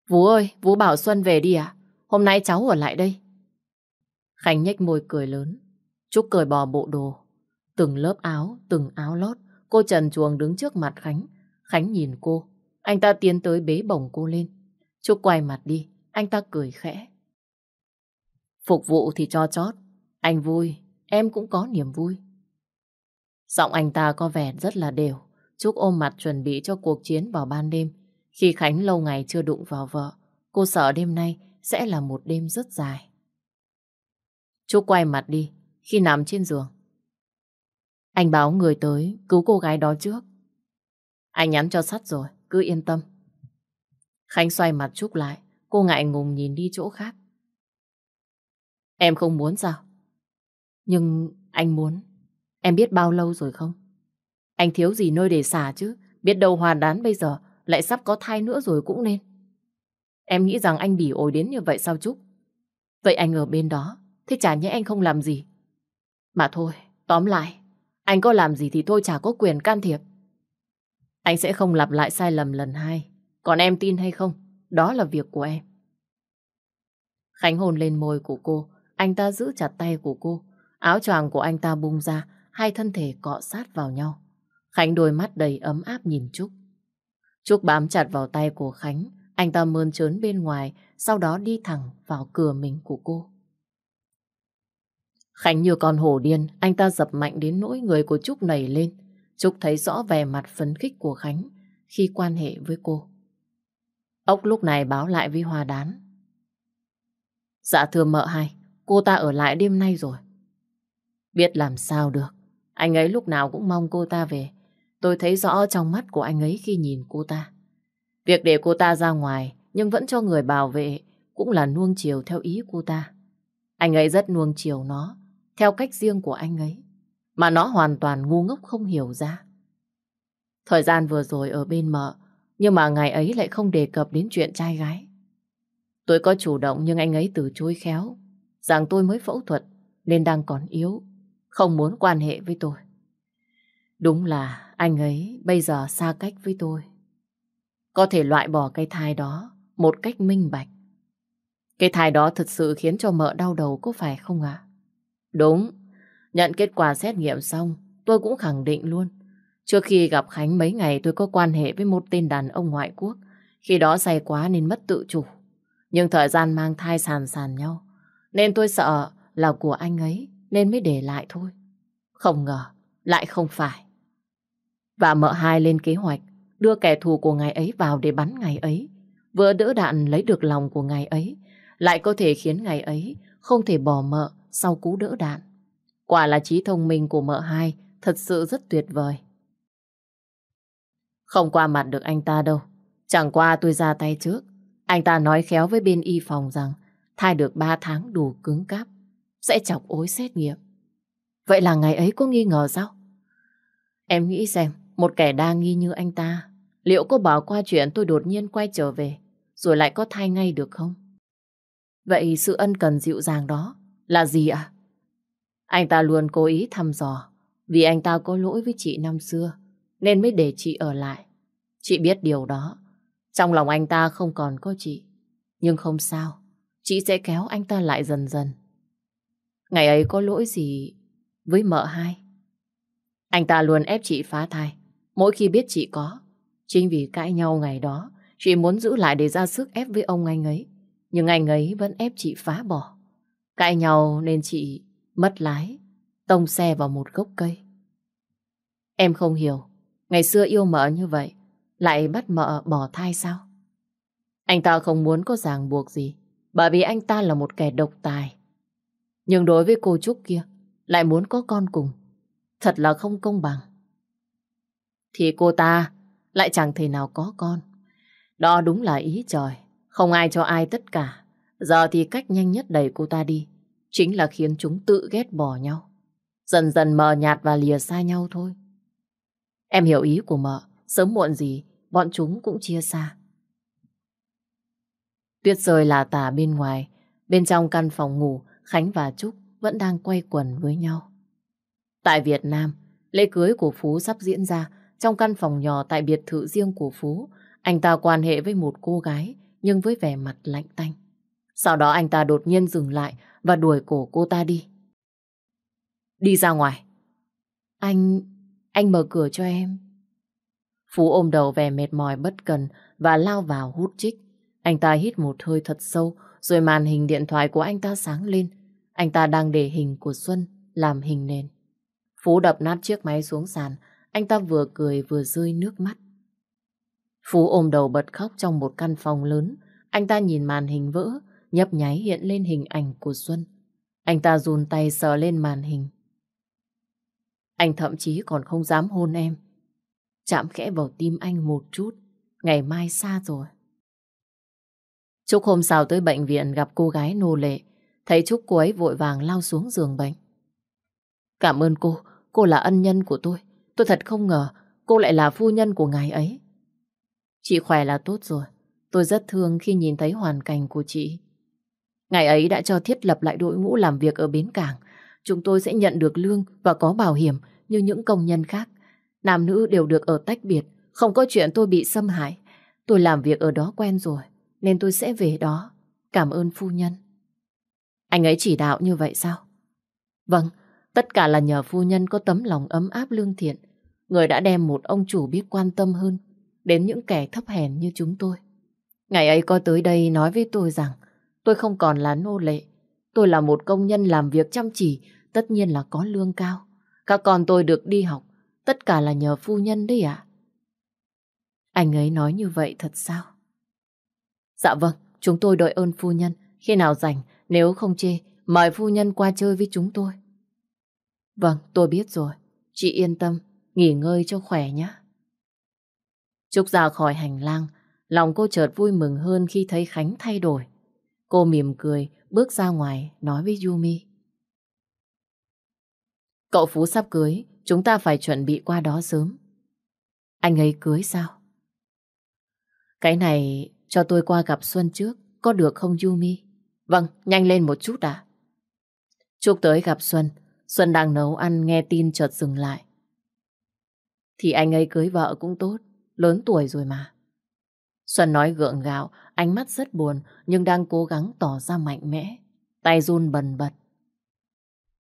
Vũ ơi, Vũ bảo Xuân về đi ạ. Hôm nay cháu ở lại đây. Khánh nhếch môi cười lớn. Trúc cởi bỏ bộ đồ. Từng lớp áo, từng áo lót. Cô trần chuồng đứng trước mặt Khánh. Khánh nhìn cô, anh ta tiến tới bế bổng cô lên. Trúc quay mặt đi, anh ta cười khẽ. Phục vụ thì cho chót, anh vui, em cũng có niềm vui. Giọng anh ta có vẻ rất là đều. Trúc ôm mặt chuẩn bị cho cuộc chiến vào ban đêm. Khi Khánh lâu ngày chưa đụng vào vợ, cô sợ đêm nay sẽ là một đêm rất dài. Trúc quay mặt đi, khi nằm trên giường. Anh báo người tới, cứu cô gái đó trước. Anh nhắn cho sắt rồi, cứ yên tâm. Khánh xoay mặt Trúc lại, cô ngại ngùng nhìn đi chỗ khác. Em không muốn sao? Nhưng anh muốn. Em biết bao lâu rồi không? Anh thiếu gì nơi để xả chứ, biết đâu hòa đán bây giờ lại sắp có thai nữa rồi cũng nên. Em nghĩ rằng anh bỉ ổi đến như vậy sao Trúc? Vậy anh ở bên đó, thế chả nhẽ anh không làm gì. Mà thôi, tóm lại, anh có làm gì thì thôi, chả có quyền can thiệp. Anh sẽ không lặp lại sai lầm lần hai. Còn em tin hay không, đó là việc của em. Khánh hôn lên môi của cô, anh ta giữ chặt tay của cô. Áo choàng của anh ta bung ra, hai thân thể cọ sát vào nhau. Khánh đôi mắt đầy ấm áp nhìn Trúc. Trúc bám chặt vào tay của Khánh, anh ta mơn trớn bên ngoài, sau đó đi thẳng vào cửa mình của cô. Khánh như con hổ điên, anh ta dập mạnh đến nỗi người của Trúc nảy lên. Trúc thấy rõ vẻ mặt phấn khích của Khánh khi quan hệ với cô. Ốc lúc này báo lại với Hoa Đán. Dạ thưa mợ hai, cô ta ở lại đêm nay rồi. Biết làm sao được, anh ấy lúc nào cũng mong cô ta về. Tôi thấy rõ trong mắt của anh ấy khi nhìn cô ta. Việc để cô ta ra ngoài nhưng vẫn cho người bảo vệ cũng là nuông chiều theo ý cô ta. Anh ấy rất nuông chiều nó, theo cách riêng của anh ấy mà nó hoàn toàn ngu ngốc không hiểu ra. Thời gian vừa rồi ở bên mợ, nhưng mà ngày ấy lại không đề cập đến chuyện trai gái. Tôi có chủ động nhưng anh ấy từ chối khéo, rằng tôi mới phẫu thuật nên đang còn yếu, không muốn quan hệ với tôi. Đúng là anh ấy bây giờ xa cách với tôi. Có thể loại bỏ cái thai đó một cách minh bạch. Cái thai đó thật sự khiến cho mợ đau đầu có phải không ạ? Đúng, Nhận kết quả xét nghiệm xong, tôi cũng khẳng định luôn. Trước khi gặp Khánh mấy ngày tôi có quan hệ với một tên đàn ông ngoại quốc. Khi đó say quá nên mất tự chủ. Nhưng thời gian mang thai sàn sàn nhau. Nên tôi sợ là của anh ấy nên mới để lại thôi. Không ngờ, lại không phải. Và mợ hai lên kế hoạch đưa kẻ thù của ngày ấy vào để bắn ngày ấy. Vừa đỡ đạn lấy được lòng của ngày ấy, lại có thể khiến ngày ấy không thể bỏ mợ sau cú đỡ đạn. Quả là trí thông minh của mợ hai thật sự rất tuyệt vời. Không qua mặt được anh ta đâu. Chẳng qua tôi ra tay trước. Anh ta nói khéo với bên y phòng rằng thai được 3 tháng đủ cứng cáp. Sẽ chọc ối xét nghiệm. Vậy là ngày ấy có nghi ngờ sao? Em nghĩ xem, một kẻ đa nghi như anh ta, liệu có bỏ qua chuyện tôi đột nhiên quay trở về, rồi lại có thai ngay được không? Vậy sự ân cần dịu dàng đó là gì ạ? À? Anh ta luôn cố ý thăm dò, vì anh ta có lỗi với chị năm xưa, nên mới để chị ở lại. Chị biết điều đó. Trong lòng anh ta không còn có chị. Nhưng không sao, chị sẽ kéo anh ta lại dần dần. Ngày ấy có lỗi gì với mợ hai? Anh ta luôn ép chị phá thai, mỗi khi biết chị có. Chính vì cãi nhau ngày đó, chị muốn giữ lại để ra sức ép với ông anh ấy. Nhưng anh ấy vẫn ép chị phá bỏ. Cãi nhau nên chị Mất lái, tông xe vào một gốc cây. Em không hiểu, ngày xưa yêu mợ như vậy, lại bắt mợ bỏ thai sao? Anh ta không muốn có ràng buộc gì, bởi vì anh ta là một kẻ độc tài. Nhưng đối với cô Trúc kia, lại muốn có con cùng. Thật là không công bằng. Thì cô ta lại chẳng thể nào có con. Đó đúng là ý trời. Không ai cho ai tất cả. Giờ thì cách nhanh nhất đẩy cô ta đi chính là khiến chúng tự ghét bỏ nhau. Dần dần mờ nhạt và lìa xa nhau thôi. Em hiểu ý của mợ, sớm muộn gì bọn chúng cũng chia xa. Tuyết rơi là tả bên ngoài, bên trong căn phòng ngủ, Khánh và Trúc vẫn đang quay quần với nhau. Tại Việt Nam, lễ cưới của Phú sắp diễn ra trong căn phòng nhỏ tại biệt thự riêng của Phú. Anh ta quan hệ với một cô gái nhưng với vẻ mặt lạnh tanh. Sau đó anh ta đột nhiên dừng lại và đuổi cổ cô ta đi. Đi ra ngoài. Anh... anh mở cửa cho em. Phú ôm đầu vẻ mệt mỏi bất cần và lao vào hút chích. Anh ta hít một hơi thật sâu rồi màn hình điện thoại của anh ta sáng lên. Anh ta đang để hình của Xuân làm hình nền. Phú đập nát chiếc máy xuống sàn. Anh ta vừa cười vừa rơi nước mắt. Phú ôm đầu bật khóc trong một căn phòng lớn. Anh ta nhìn màn hình vỡ nhấp nháy hiện lên hình ảnh của Xuân. Anh ta run tay sờ lên màn hình. Anh thậm chí còn không dám hôn em. Chạm khẽ vào tim anh một chút, ngày mai xa rồi. Trúc hôm sau tới bệnh viện gặp cô gái nô lệ, thấy Trúc cô ấy vội vàng lao xuống giường bệnh. Cảm ơn cô, cô là ân nhân của tôi. Tôi thật không ngờ cô lại là phu nhân của ngài ấy. Chị khỏe là tốt rồi. Tôi rất thương khi nhìn thấy hoàn cảnh của chị. Ngày ấy đã cho thiết lập lại đội ngũ làm việc ở bến cảng. Chúng tôi sẽ nhận được lương và có bảo hiểm như những công nhân khác. Nam nữ đều được ở tách biệt, không có chuyện tôi bị xâm hại. Tôi làm việc ở đó quen rồi, nên tôi sẽ về đó. Cảm ơn phu nhân. Anh ấy chỉ đạo như vậy sao? Vâng, tất cả là nhờ phu nhân có tấm lòng ấm áp lương thiện. Người đã đem một ông chủ biết quan tâm hơn đến những kẻ thấp hèn như chúng tôi. Ngày ấy có tới đây nói với tôi rằng Tôi không còn là nô lệ. Tôi là một công nhân làm việc chăm chỉ, tất nhiên là có lương cao. Các con tôi được đi học, tất cả là nhờ phu nhân đấy ạ. Anh ấy nói như vậy thật sao? Dạ vâng, chúng tôi đợi ơn phu nhân. Khi nào rảnh, nếu không chê, mời phu nhân qua chơi với chúng tôi. Vâng, tôi biết rồi. Chị yên tâm, nghỉ ngơi cho khỏe nhé. Trúc ra khỏi hành lang, lòng cô chợt vui mừng hơn khi thấy Khánh thay đổi. Cô mỉm cười, bước ra ngoài, nói với Yumi. Cậu Phú sắp cưới, chúng ta phải chuẩn bị qua đó sớm. Anh ấy cưới sao? Cái này cho tôi qua gặp Xuân trước, có được không Yumi? Vâng, nhanh lên một chút đã Chúc tới gặp Xuân, Xuân đang nấu ăn nghe tin chợt dừng lại. Thì anh ấy cưới vợ cũng tốt, lớn tuổi rồi mà. Xuân nói gượng gạo, Ánh mắt rất buồn nhưng đang cố gắng tỏ ra mạnh mẽ. Tay run bần bật.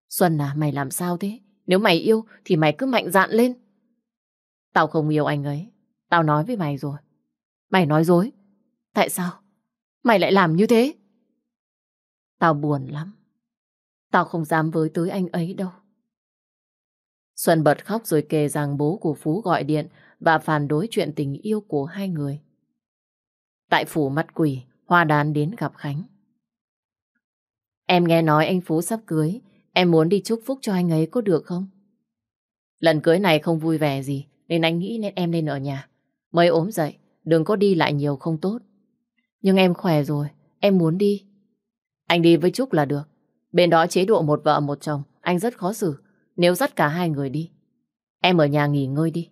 Xuân à, mày làm sao thế? Nếu mày yêu thì mày cứ mạnh dạn lên. Tao không yêu anh ấy. Tao nói với mày rồi. Mày nói dối. Tại sao? Mày lại làm như thế? Tao buồn lắm. Tao không dám với tới anh ấy đâu. Xuân bật khóc rồi kể rằng bố của Phú gọi điện và phản đối chuyện tình yêu của hai người tại phủ mặt quỷ, hoa đán đến gặp Khánh. Em nghe nói anh Phú sắp cưới, em muốn đi chúc phúc cho anh ấy có được không? Lần cưới này không vui vẻ gì, nên anh nghĩ nên em nên ở nhà. Mới ốm dậy, đừng có đi lại nhiều không tốt. Nhưng em khỏe rồi, em muốn đi. Anh đi với Trúc là được. Bên đó chế độ một vợ một chồng, anh rất khó xử. Nếu dắt cả hai người đi, em ở nhà nghỉ ngơi đi.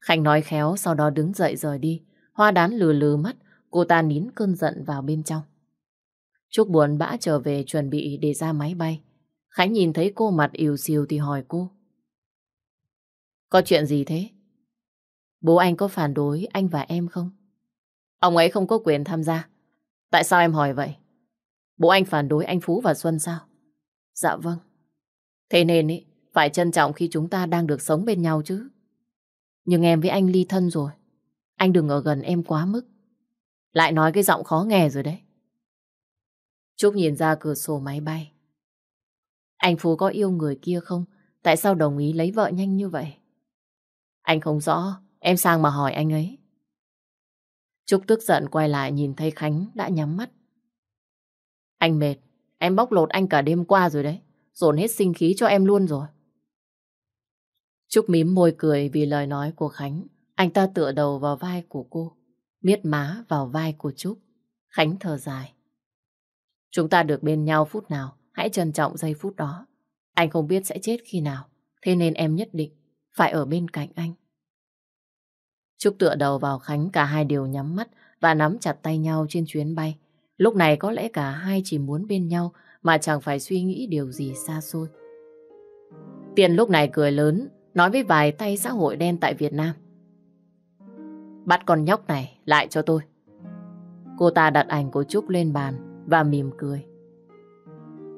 Khánh nói khéo, sau đó đứng dậy rời đi. Hoa đán lừ lừ mắt, cô ta nín cơn giận vào bên trong. Trúc buồn bã trở về chuẩn bị để ra máy bay. Khánh nhìn thấy cô mặt yếu xìu thì hỏi cô. Có chuyện gì thế? Bố anh có phản đối anh và em không? Ông ấy không có quyền tham gia. Tại sao em hỏi vậy? Bố anh phản đối anh Phú và Xuân sao? Dạ vâng. Thế nên ý, phải trân trọng khi chúng ta đang được sống bên nhau chứ. Nhưng em với anh ly thân rồi. Anh đừng ở gần em quá mức. Lại nói cái giọng khó nghe rồi đấy. Trúc nhìn ra cửa sổ máy bay. Anh Phú có yêu người kia không? Tại sao đồng ý lấy vợ nhanh như vậy? Anh không rõ, em sang mà hỏi anh ấy. Trúc tức giận quay lại nhìn thấy Khánh đã nhắm mắt. Anh mệt, em bóc lột anh cả đêm qua rồi đấy. Dồn hết sinh khí cho em luôn rồi. Trúc mím môi cười vì lời nói của Khánh. Anh ta tựa đầu vào vai của cô, miết má vào vai của Trúc. Khánh thở dài. Chúng ta được bên nhau phút nào, hãy trân trọng giây phút đó. Anh không biết sẽ chết khi nào, thế nên em nhất định phải ở bên cạnh anh. Trúc tựa đầu vào Khánh, cả hai đều nhắm mắt và nắm chặt tay nhau trên chuyến bay. Lúc này có lẽ cả hai chỉ muốn bên nhau mà chẳng phải suy nghĩ điều gì xa xôi. Tiền lúc này cười lớn, nói với vài tay xã hội đen tại Việt Nam. Bắt con nhóc này lại cho tôi. Cô ta đặt ảnh của Trúc lên bàn và mỉm cười.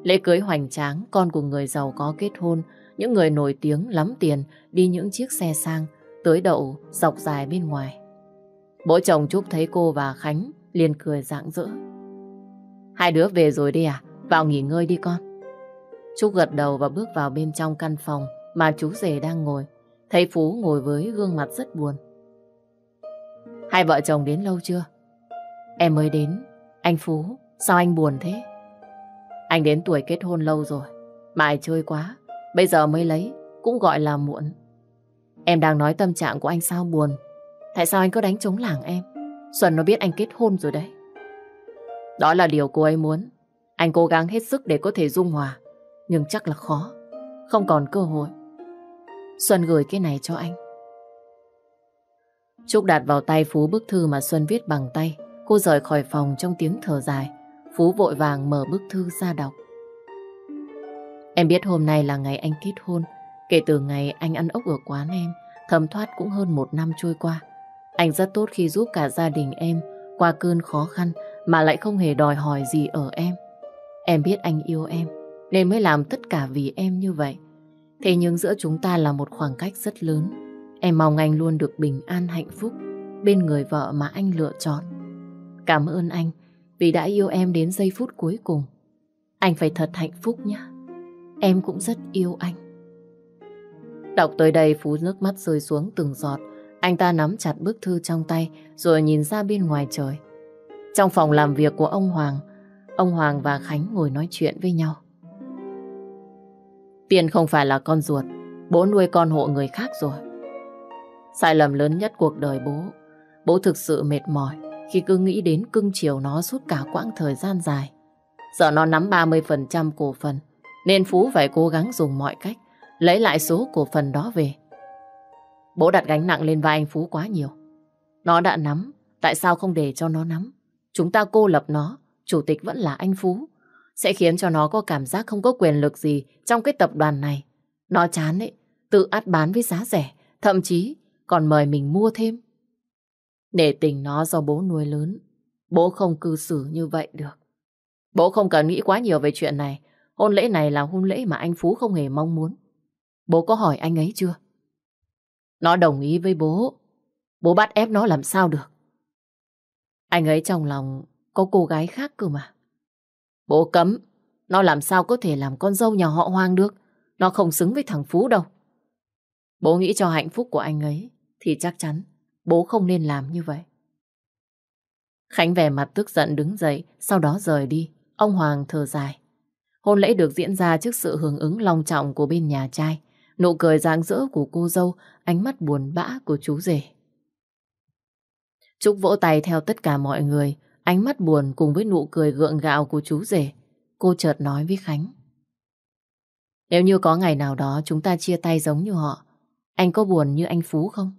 Lễ cưới hoành tráng, con của người giàu có kết hôn, những người nổi tiếng lắm tiền đi những chiếc xe sang, tới đậu dọc dài bên ngoài. Bố chồng Trúc thấy cô và Khánh liền cười rạng rỡ. Hai đứa về rồi đi à? Vào nghỉ ngơi đi con. Trúc gật đầu và bước vào bên trong căn phòng mà chú rể đang ngồi. Thấy Phú ngồi với gương mặt rất buồn. Hai vợ chồng đến lâu chưa? Em mới đến. Anh Phú, sao anh buồn thế? Anh đến tuổi kết hôn lâu rồi. Mà chơi quá. Bây giờ mới lấy, cũng gọi là muộn. Em đang nói tâm trạng của anh sao buồn. Tại sao anh cứ đánh trống lảng em? Xuân nó biết anh kết hôn rồi đấy. Đó là điều cô ấy muốn. Anh cố gắng hết sức để có thể dung hòa. Nhưng chắc là khó. Không còn cơ hội. Xuân gửi cái này cho anh. Trúc đặt vào tay Phú bức thư mà Xuân viết bằng tay. Cô rời khỏi phòng trong tiếng thở dài. Phú vội vàng mở bức thư ra đọc. Em biết hôm nay là ngày anh kết hôn. Kể từ ngày anh ăn ốc ở quán em, thấm thoát cũng hơn một năm trôi qua. Anh rất tốt khi giúp cả gia đình em qua cơn khó khăn mà lại không hề đòi hỏi gì ở em. Em biết anh yêu em, nên mới làm tất cả vì em như vậy. Thế nhưng giữa chúng ta là một khoảng cách rất lớn. Em mong anh luôn được bình an hạnh phúc bên người vợ mà anh lựa chọn. Cảm ơn anh vì đã yêu em đến giây phút cuối cùng. Anh phải thật hạnh phúc nhé. Em cũng rất yêu anh. Đọc tới đây Phú nước mắt rơi xuống từng giọt. Anh ta nắm chặt bức thư trong tay rồi nhìn ra bên ngoài trời. Trong phòng làm việc của ông Hoàng, ông Hoàng và Khánh ngồi nói chuyện với nhau. Tiền không phải là con ruột, bố nuôi con hộ người khác rồi. Sai lầm lớn nhất cuộc đời bố. Bố thực sự mệt mỏi khi cứ nghĩ đến cưng chiều nó suốt cả quãng thời gian dài. Giờ nó nắm 30% cổ phần, nên Phú phải cố gắng dùng mọi cách lấy lại số cổ phần đó về. Bố đặt gánh nặng lên vai anh Phú quá nhiều. Nó đã nắm, tại sao không để cho nó nắm? Chúng ta cô lập nó, chủ tịch vẫn là anh Phú. Sẽ khiến cho nó có cảm giác không có quyền lực gì trong cái tập đoàn này. Nó chán ấy, tự át bán với giá rẻ, thậm chí còn mời mình mua thêm. Để tình nó do bố nuôi lớn, bố không cư xử như vậy được. Bố không cần nghĩ quá nhiều về chuyện này, hôn lễ này là hôn lễ mà anh Phú không hề mong muốn. Bố có hỏi anh ấy chưa? Nó đồng ý với bố, bố bắt ép nó làm sao được. Anh ấy trong lòng có cô gái khác cơ mà. Bố cấm, nó làm sao có thể làm con dâu nhà họ Hoang được. Nó không xứng với thằng Phú đâu. Bố nghĩ cho hạnh phúc của anh ấy thì chắc chắn bố không nên làm như vậy. Khánh vẻ mặt tức giận đứng dậy, sau đó rời đi. Ông Hoàng thở dài. Hôn lễ được diễn ra trước sự hưởng ứng long trọng của bên nhà trai. Nụ cười rạng rỡ của cô dâu, ánh mắt buồn bã của chú rể. Trúc vỗ tay theo tất cả mọi người, ánh mắt buồn cùng với nụ cười gượng gạo của chú rể. Cô chợt nói với Khánh. Nếu như có ngày nào đó chúng ta chia tay giống như họ, anh có buồn như anh Phú không?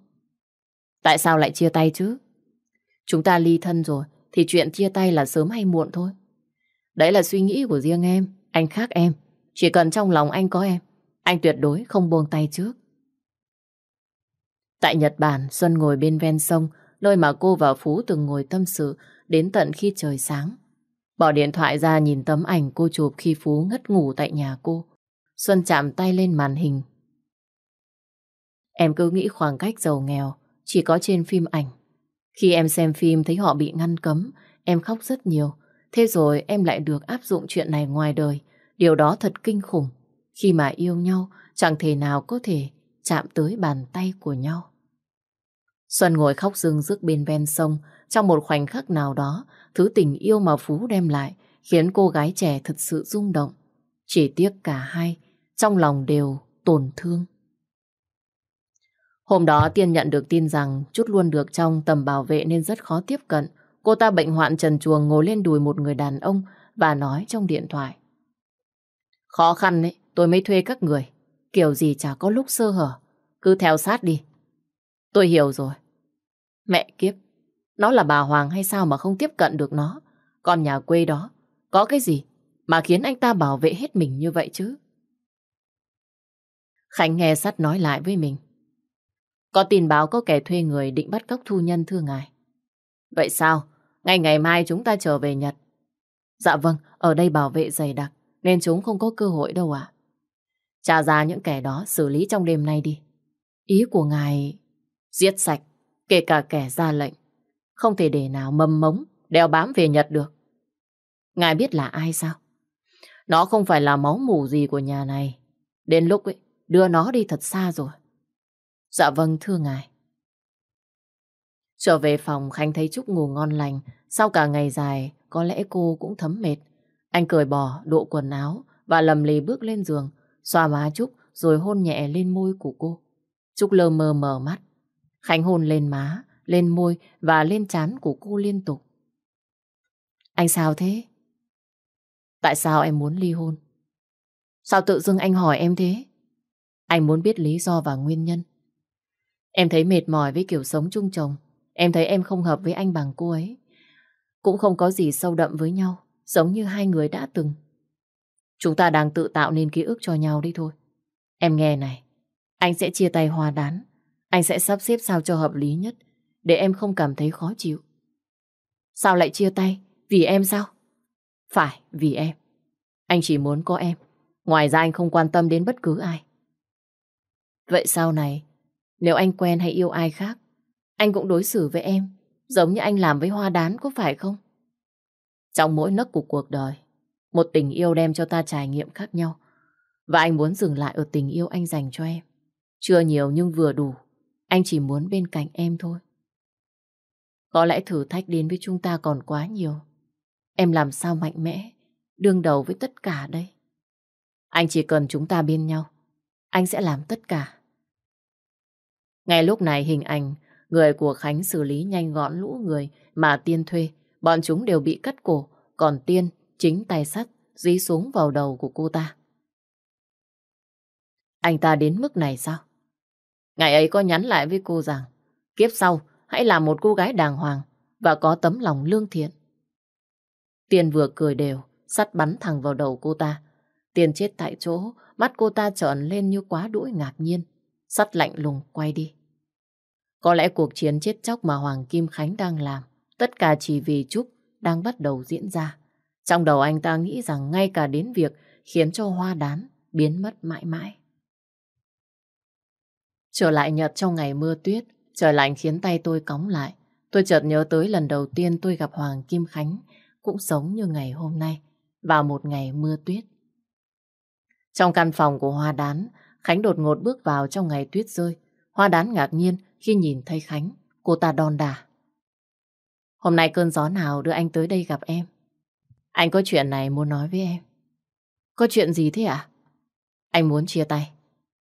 Tại sao lại chia tay chứ? Chúng ta ly thân rồi, thì chuyện chia tay là sớm hay muộn thôi. Đấy là suy nghĩ của riêng em, anh khác em. Chỉ cần trong lòng anh có em, anh tuyệt đối không buông tay trước. Tại Nhật Bản, Xuân ngồi bên ven sông, nơi mà cô và Phú từng ngồi tâm sự đến tận khi trời sáng. Bỏ điện thoại ra nhìn tấm ảnh cô chụp khi Phú ngất ngủ tại nhà cô. Xuân chạm tay lên màn hình. Em cứ nghĩ khoảng cách giàu nghèo chỉ có trên phim ảnh. Khi em xem phim thấy họ bị ngăn cấm, em khóc rất nhiều. Thế rồi em lại được áp dụng chuyện này ngoài đời. Điều đó thật kinh khủng. Khi mà yêu nhau, chẳng thể nào có thể chạm tới bàn tay của nhau. Xuân ngồi khóc rưng rức bên ven sông. Trong một khoảnh khắc nào đó, thứ tình yêu mà Phú đem lại khiến cô gái trẻ thật sự rung động. Chỉ tiếc cả hai, trong lòng đều tổn thương. Hôm đó Tiên nhận được tin rằng Chút luôn được trong tầm bảo vệ nên rất khó tiếp cận. Cô ta bệnh hoạn trần chuồng ngồi lên đùi một người đàn ông và nói trong điện thoại. Khó khăn đấy, tôi mới thuê các người. Kiểu gì chả có lúc sơ hở. Cứ theo sát đi. Tôi hiểu rồi. Mẹ kiếp, nó là bà Hoàng hay sao mà không tiếp cận được nó? Còn nhà quê đó, có cái gì mà khiến anh ta bảo vệ hết mình như vậy chứ? Khánh nghe sát nói lại với mình. Có tin báo có kẻ thuê người định bắt cóc thu nhân thưa ngài. Vậy sao? ngày ngày mai chúng ta trở về Nhật. Dạ vâng, ở đây bảo vệ dày đặc, nên chúng không có cơ hội đâu ạ. À? Trả ra những kẻ đó xử lý trong đêm nay đi. Ý của ngài... Giết sạch, kể cả kẻ ra lệnh. Không thể để nào mầm mống, đeo bám về Nhật được. Ngài biết là ai sao? Nó không phải là máu mủ gì của nhà này. Đến lúc ấy, đưa nó đi thật xa rồi. Dạ vâng thưa ngài. Trở về phòng Khánh thấy Trúc ngủ ngon lành. Sau cả ngày dài có lẽ cô cũng thấm mệt. Anh cởi bỏ độ quần áo và lầm lì bước lên giường. Xoa má Trúc rồi hôn nhẹ lên môi của cô. Trúc lơ mơ mở mắt. Khánh hôn lên má, lên môi và lên trán của cô liên tục. Anh sao thế? Tại sao em muốn ly hôn? Sao tự dưng anh hỏi em thế? Anh muốn biết lý do và nguyên nhân. Em thấy mệt mỏi với kiểu sống chung chồng. Em thấy em không hợp với anh bằng cô ấy. Cũng không có gì sâu đậm với nhau, giống như hai người đã từng. Chúng ta đang tự tạo nên ký ức cho nhau đi thôi. Em nghe này, anh sẽ chia tay hòa đán. Anh sẽ sắp xếp sao cho hợp lý nhất, để em không cảm thấy khó chịu. Sao lại chia tay? Vì em sao? Phải, vì em. Anh chỉ muốn có em. Ngoài ra anh không quan tâm đến bất cứ ai. Vậy sau này, nếu anh quen hay yêu ai khác, anh cũng đối xử với em giống như anh làm với hoa đán có phải không? Trong mỗi nấc của cuộc đời, một tình yêu đem cho ta trải nghiệm khác nhau. Và anh muốn dừng lại ở tình yêu anh dành cho em. Chưa nhiều nhưng vừa đủ. Anh chỉ muốn bên cạnh em thôi. Có lẽ thử thách đến với chúng ta còn quá nhiều. Em làm sao mạnh mẽ, đương đầu với tất cả đây. Anh chỉ cần chúng ta bên nhau. Anh sẽ làm tất cả ngay lúc này hình ảnh, người của Khánh xử lý nhanh gọn lũ người mà Tiên thuê. Bọn chúng đều bị cắt cổ, còn Tiên chính tay sắt dí xuống vào đầu của cô ta. Anh ta đến mức này sao? Ngày ấy có nhắn lại với cô rằng kiếp sau hãy là một cô gái đàng hoàng và có tấm lòng lương thiện. tiên vừa cười đều, sắt bắn thẳng vào đầu cô ta. tiên chết tại chỗ, mắt cô ta trợn lên như quá đuổi ngạc nhiên. Sắt lạnh lùng quay đi. Có lẽ cuộc chiến chết chóc mà Hoàng Kim Khánh đang làm, tất cả chỉ vì Trúc đang bắt đầu diễn ra. Trong đầu anh ta nghĩ rằng ngay cả đến việc khiến cho hoa đán biến mất mãi mãi. Trở lại Nhật trong ngày mưa tuyết, trời lạnh khiến tay tôi cóng lại. Tôi chợt nhớ tới lần đầu tiên tôi gặp Hoàng Kim Khánh, cũng sống như ngày hôm nay, vào một ngày mưa tuyết. Trong căn phòng của Hoa Đán, Khánh đột ngột bước vào trong ngày tuyết rơi. Hoa đán ngạc nhiên khi nhìn thấy Khánh, cô ta đòn đà. Hôm nay cơn gió nào đưa anh tới đây gặp em? Anh có chuyện này muốn nói với em. Có chuyện gì thế ạ? À? Anh muốn chia tay.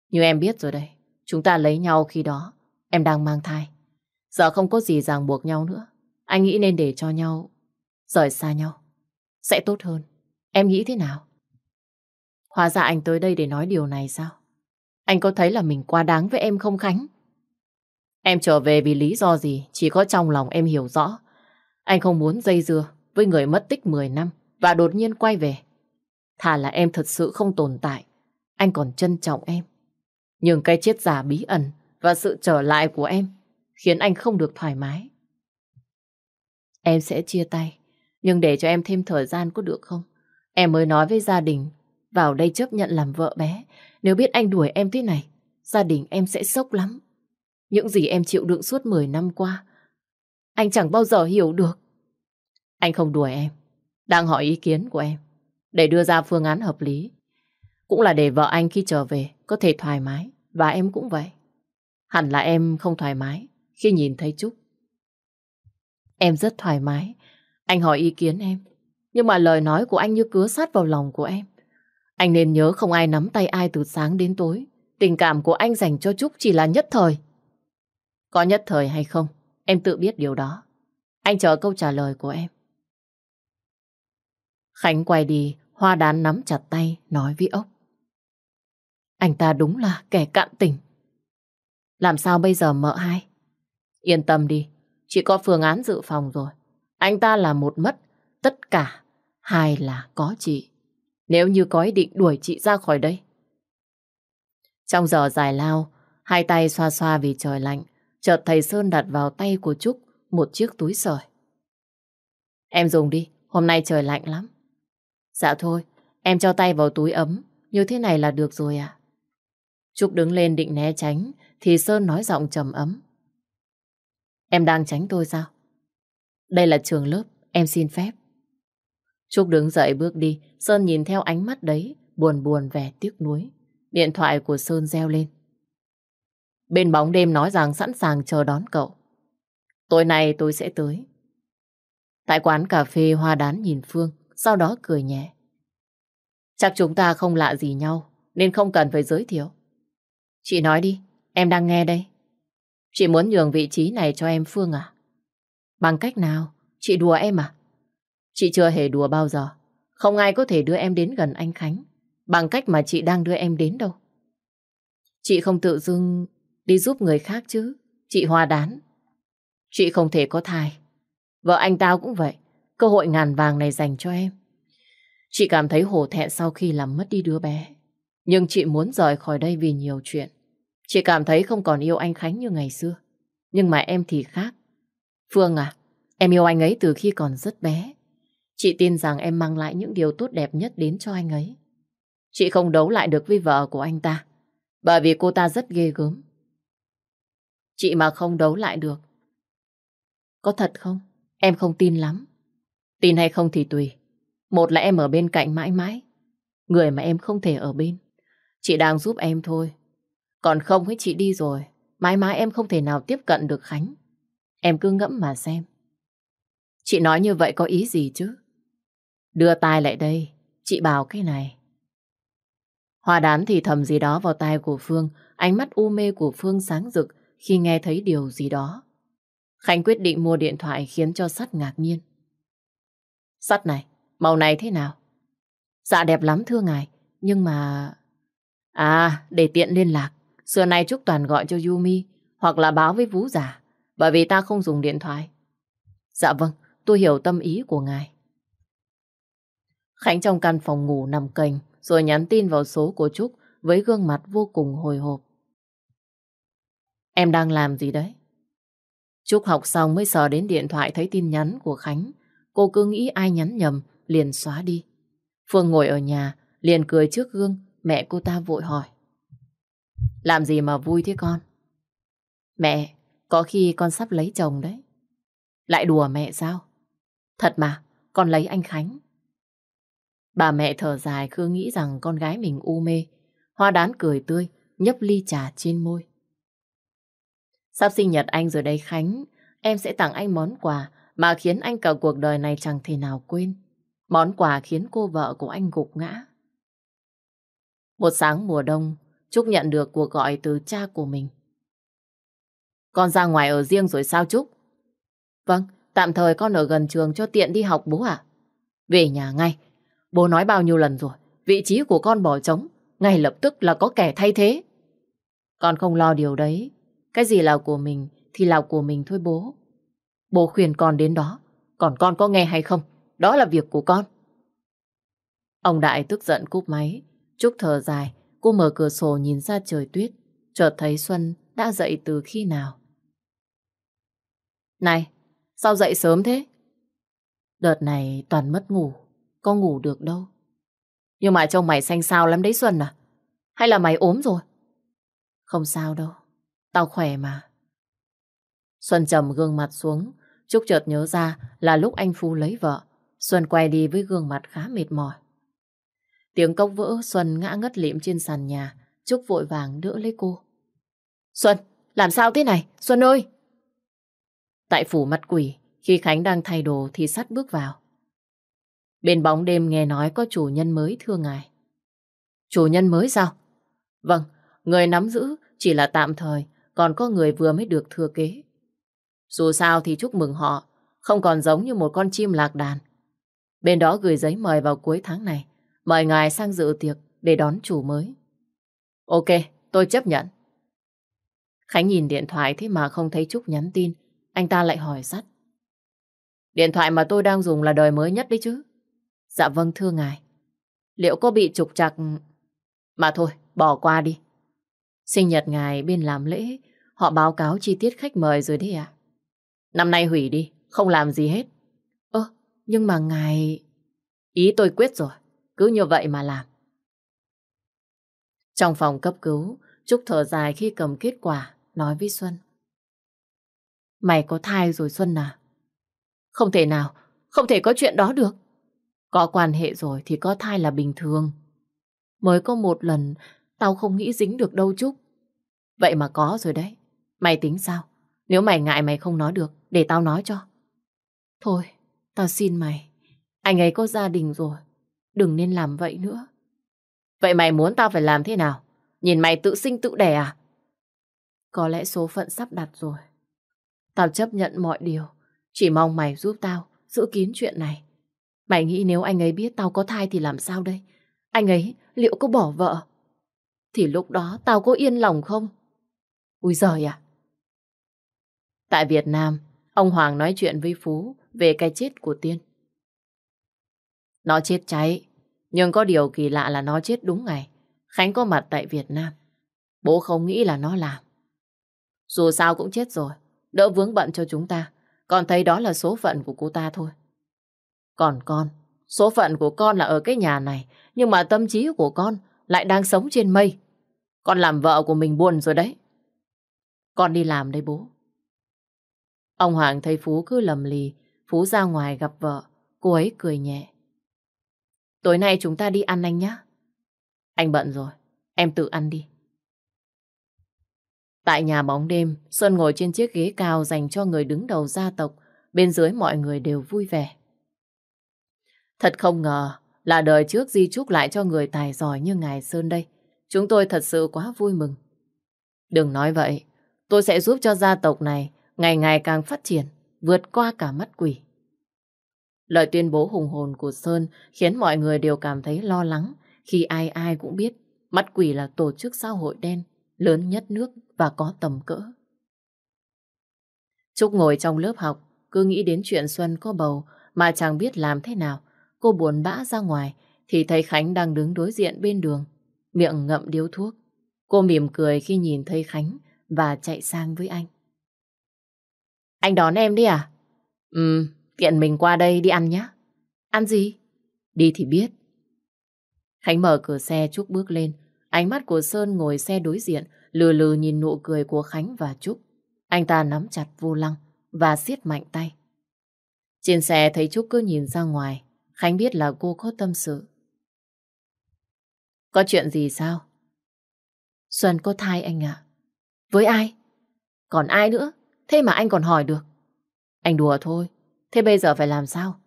Như em biết rồi đây, chúng ta lấy nhau khi đó, em đang mang thai. Giờ không có gì ràng buộc nhau nữa. Anh nghĩ nên để cho nhau rời xa nhau. Sẽ tốt hơn. Em nghĩ thế nào? Hóa ra anh tới đây để nói điều này sao? Anh có thấy là mình quá đáng với em không Khánh? Em trở về vì lý do gì chỉ có trong lòng em hiểu rõ. Anh không muốn dây dưa với người mất tích 10 năm và đột nhiên quay về. Thà là em thật sự không tồn tại, anh còn trân trọng em. Nhưng cái chết giả bí ẩn và sự trở lại của em khiến anh không được thoải mái. Em sẽ chia tay, nhưng để cho em thêm thời gian có được không? Em mới nói với gia đình, vào đây chấp nhận làm vợ bé, nếu biết anh đuổi em thế này, gia đình em sẽ sốc lắm. Những gì em chịu đựng suốt 10 năm qua, anh chẳng bao giờ hiểu được. Anh không đuổi em, đang hỏi ý kiến của em, để đưa ra phương án hợp lý. Cũng là để vợ anh khi trở về có thể thoải mái, và em cũng vậy. Hẳn là em không thoải mái khi nhìn thấy Trúc. Em rất thoải mái, anh hỏi ý kiến em, nhưng mà lời nói của anh như cứa sát vào lòng của em. Anh nên nhớ không ai nắm tay ai từ sáng đến tối. Tình cảm của anh dành cho Trúc chỉ là nhất thời. Có nhất thời hay không, em tự biết điều đó. Anh chờ câu trả lời của em. Khánh quay đi, hoa đán nắm chặt tay, nói với ốc. Anh ta đúng là kẻ cạn tình. Làm sao bây giờ mợ hai? Yên tâm đi, chỉ có phương án dự phòng rồi. Anh ta là một mất, tất cả hai là có chị nếu như có ý định đuổi chị ra khỏi đây. Trong giờ dài lao, hai tay xoa xoa vì trời lạnh, chợt thầy Sơn đặt vào tay của Trúc một chiếc túi sợi. Em dùng đi, hôm nay trời lạnh lắm. Dạ thôi, em cho tay vào túi ấm, như thế này là được rồi à. Trúc đứng lên định né tránh, thì Sơn nói giọng trầm ấm. Em đang tránh tôi sao? Đây là trường lớp, em xin phép. Trúc đứng dậy bước đi, Sơn nhìn theo ánh mắt đấy, buồn buồn vẻ tiếc nuối. Điện thoại của Sơn reo lên. Bên bóng đêm nói rằng sẵn sàng chờ đón cậu. Tối nay tôi sẽ tới. Tại quán cà phê hoa đán nhìn Phương, sau đó cười nhẹ. Chắc chúng ta không lạ gì nhau, nên không cần phải giới thiệu. Chị nói đi, em đang nghe đây. Chị muốn nhường vị trí này cho em Phương à? Bằng cách nào? Chị đùa em à? Chị chưa hề đùa bao giờ. Không ai có thể đưa em đến gần anh Khánh bằng cách mà chị đang đưa em đến đâu. Chị không tự dưng đi giúp người khác chứ. Chị hòa đán. Chị không thể có thai. Vợ anh tao cũng vậy. Cơ hội ngàn vàng này dành cho em. Chị cảm thấy hổ thẹn sau khi làm mất đi đứa bé. Nhưng chị muốn rời khỏi đây vì nhiều chuyện. Chị cảm thấy không còn yêu anh Khánh như ngày xưa. Nhưng mà em thì khác. Phương à, em yêu anh ấy từ khi còn rất bé. Chị tin rằng em mang lại những điều tốt đẹp nhất đến cho anh ấy. Chị không đấu lại được với vợ của anh ta, bởi vì cô ta rất ghê gớm. Chị mà không đấu lại được. Có thật không? Em không tin lắm. Tin hay không thì tùy. Một là em ở bên cạnh mãi mãi. Người mà em không thể ở bên. Chị đang giúp em thôi. Còn không ấy chị đi rồi. Mãi mãi em không thể nào tiếp cận được Khánh. Em cứ ngẫm mà xem. Chị nói như vậy có ý gì chứ? Đưa tai lại đây, chị bảo cái này. hòa đán thì thầm gì đó vào tai của Phương, ánh mắt u mê của Phương sáng rực khi nghe thấy điều gì đó. Khánh quyết định mua điện thoại khiến cho sắt ngạc nhiên. Sắt này, màu này thế nào? Dạ đẹp lắm thưa ngài, nhưng mà... À, để tiện liên lạc, xưa nay Trúc Toàn gọi cho Yumi hoặc là báo với Vũ giả, bởi vì ta không dùng điện thoại. Dạ vâng, tôi hiểu tâm ý của ngài. Khánh trong căn phòng ngủ nằm cành rồi nhắn tin vào số của Trúc với gương mặt vô cùng hồi hộp. Em đang làm gì đấy? Trúc học xong mới sờ đến điện thoại thấy tin nhắn của Khánh. Cô cứ nghĩ ai nhắn nhầm, liền xóa đi. Phương ngồi ở nhà, liền cười trước gương, mẹ cô ta vội hỏi. Làm gì mà vui thế con? Mẹ, có khi con sắp lấy chồng đấy. Lại đùa mẹ sao? Thật mà, con lấy anh Khánh. Bà mẹ thở dài Khương nghĩ rằng con gái mình u mê. Hoa đán cười tươi, nhấp ly trà trên môi. Sắp sinh nhật anh rồi đây Khánh, em sẽ tặng anh món quà mà khiến anh cả cuộc đời này chẳng thể nào quên. Món quà khiến cô vợ của anh gục ngã. Một sáng mùa đông, Trúc nhận được cuộc gọi từ cha của mình. Con ra ngoài ở riêng rồi sao Trúc? Vâng, tạm thời con ở gần trường cho tiện đi học bố ạ. Về nhà ngay, Bố nói bao nhiêu lần rồi, vị trí của con bỏ trống, ngay lập tức là có kẻ thay thế. Con không lo điều đấy, cái gì là của mình thì là của mình thôi bố. Bố khuyên con đến đó, còn con có nghe hay không, đó là việc của con. Ông Đại tức giận cúp máy, chúc thở dài, cô mở cửa sổ nhìn ra trời tuyết, chợt thấy Xuân đã dậy từ khi nào. Này, sao dậy sớm thế? Đợt này toàn mất ngủ, có ngủ được đâu. Nhưng mà trông mày xanh xao lắm đấy Xuân à? Hay là mày ốm rồi? Không sao đâu, tao khỏe mà. Xuân trầm gương mặt xuống, Trúc chợt nhớ ra là lúc anh Phu lấy vợ. Xuân quay đi với gương mặt khá mệt mỏi. Tiếng cốc vỡ, Xuân ngã ngất lịm trên sàn nhà. Trúc vội vàng đỡ lấy cô. Xuân, làm sao thế này? Xuân ơi! Tại phủ mặt quỷ, khi Khánh đang thay đồ thì sắt bước vào. Bên bóng đêm nghe nói có chủ nhân mới thưa ngài. Chủ nhân mới sao? Vâng, người nắm giữ chỉ là tạm thời, còn có người vừa mới được thừa kế. Dù sao thì chúc mừng họ, không còn giống như một con chim lạc đàn. Bên đó gửi giấy mời vào cuối tháng này, mời ngài sang dự tiệc để đón chủ mới. Ok, tôi chấp nhận. Khánh nhìn điện thoại thế mà không thấy Trúc nhắn tin, anh ta lại hỏi sắt. Điện thoại mà tôi đang dùng là đời mới nhất đấy chứ. Dạ vâng thưa ngài. Liệu có bị trục trặc... Mà thôi, bỏ qua đi. Sinh nhật ngài bên làm lễ, họ báo cáo chi tiết khách mời rồi đấy ạ. Năm nay hủy đi, không làm gì hết. Ơ, nhưng mà ngài... Ý tôi quyết rồi, cứ như vậy mà làm. Trong phòng cấp cứu, Trúc thở dài khi cầm kết quả, nói với Xuân. Mày có thai rồi Xuân à? Không thể nào, không thể có chuyện đó được. Có quan hệ rồi thì có thai là bình thường. Mới có một lần, tao không nghĩ dính được đâu Trúc. Vậy mà có rồi đấy. Mày tính sao? Nếu mày ngại mày không nói được, để tao nói cho. Thôi, tao xin mày. Anh ấy có gia đình rồi. Đừng nên làm vậy nữa. Vậy mày muốn tao phải làm thế nào? Nhìn mày tự sinh tự đẻ à? Có lẽ số phận sắp đặt rồi. Tao chấp nhận mọi điều. Chỉ mong mày giúp tao giữ kín chuyện này. Mày nghĩ nếu anh ấy biết tao có thai thì làm sao đây? Anh ấy liệu có bỏ vợ? Thì lúc đó tao có yên lòng không? Ui giời à! Tại Việt Nam, ông Hoàng nói chuyện với Phú về cái chết của Tiên. Nó chết cháy, nhưng có điều kỳ lạ là nó chết đúng ngày. Khánh có mặt tại Việt Nam. Bố không nghĩ là nó làm. Dù sao cũng chết rồi, đỡ vướng bận cho chúng ta. Còn thấy đó là số phận của cô ta thôi. Còn con, số phận của con là ở cái nhà này, nhưng mà tâm trí của con lại đang sống trên mây. Con làm vợ của mình buồn rồi đấy. Con đi làm đây bố. Ông Hoàng thấy Phú cứ lầm lì, Phú ra ngoài gặp vợ, cô ấy cười nhẹ. Tối nay chúng ta đi ăn anh nhé. Anh bận rồi, em tự ăn đi. Tại nhà bóng đêm, Xuân ngồi trên chiếc ghế cao dành cho người đứng đầu gia tộc, bên dưới mọi người đều vui vẻ. Thật không ngờ là đời trước di chúc lại cho người tài giỏi như Ngài Sơn đây. Chúng tôi thật sự quá vui mừng. Đừng nói vậy, tôi sẽ giúp cho gia tộc này ngày ngày càng phát triển, vượt qua cả mắt quỷ. Lời tuyên bố hùng hồn của Sơn khiến mọi người đều cảm thấy lo lắng khi ai ai cũng biết mắt quỷ là tổ chức xã hội đen lớn nhất nước và có tầm cỡ. Trúc ngồi trong lớp học, cứ nghĩ đến chuyện Xuân có bầu mà chẳng biết làm thế nào cô buồn bã ra ngoài thì thấy Khánh đang đứng đối diện bên đường, miệng ngậm điếu thuốc. Cô mỉm cười khi nhìn thấy Khánh và chạy sang với anh. Anh đón em đi à? Ừ, tiện mình qua đây đi ăn nhé. Ăn gì? Đi thì biết. Khánh mở cửa xe Trúc bước lên. Ánh mắt của Sơn ngồi xe đối diện, lừ lừ nhìn nụ cười của Khánh và Trúc. Anh ta nắm chặt vô lăng và siết mạnh tay. Trên xe thấy Trúc cứ nhìn ra ngoài, Khánh biết là cô có tâm sự. Có chuyện gì sao? Xuân có thai anh ạ. Với ai? Còn ai nữa? Thế mà anh còn hỏi được. Anh đùa thôi. Thế bây giờ phải làm sao?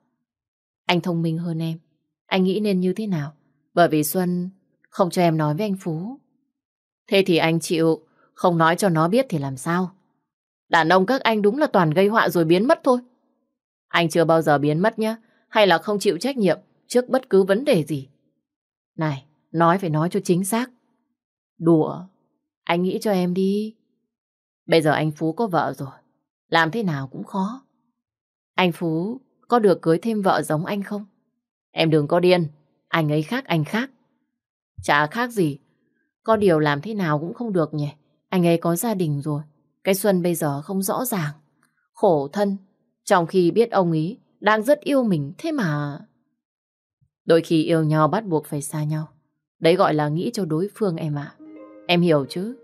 Anh thông minh hơn em. Anh nghĩ nên như thế nào? Bởi vì Xuân không cho em nói với anh Phú. Thế thì anh chịu, không nói cho nó biết thì làm sao? Đàn ông các anh đúng là toàn gây họa rồi biến mất thôi. Anh chưa bao giờ biến mất nhá hay là không chịu trách nhiệm trước bất cứ vấn đề gì. Này, nói phải nói cho chính xác. Đùa, anh nghĩ cho em đi. Bây giờ anh Phú có vợ rồi, làm thế nào cũng khó. Anh Phú có được cưới thêm vợ giống anh không? Em đừng có điên, anh ấy khác anh khác. Chả khác gì, có điều làm thế nào cũng không được nhỉ. Anh ấy có gia đình rồi, cái Xuân bây giờ không rõ ràng. Khổ thân, trong khi biết ông ý đang rất yêu mình thế mà... Đôi khi yêu nhau bắt buộc phải xa nhau. Đấy gọi là nghĩ cho đối phương em ạ. Em hiểu chứ?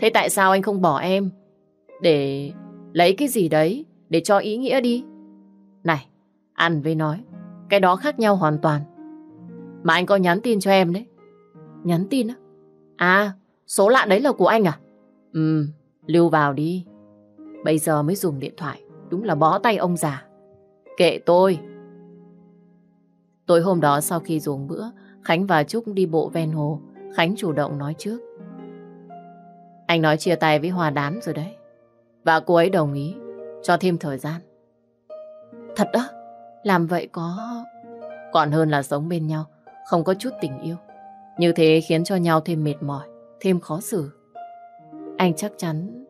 Thế tại sao anh không bỏ em? Để lấy cái gì đấy để cho ý nghĩa đi. Này, ăn với nói. Cái đó khác nhau hoàn toàn. Mà anh có nhắn tin cho em đấy. Nhắn tin á? À, số lạ đấy là của anh à? Ừ, lưu vào đi. Bây giờ mới dùng điện thoại. Đúng là bó tay ông già. Kệ tôi. Tối hôm đó sau khi dùng bữa, Khánh và Trúc đi bộ ven hồ. Khánh chủ động nói trước. Anh nói chia tay với Hòa đám rồi đấy. Và cô ấy đồng ý, cho thêm thời gian. Thật á? Làm vậy có... Còn hơn là sống bên nhau, không có chút tình yêu. Như thế khiến cho nhau thêm mệt mỏi, thêm khó xử. Anh chắc chắn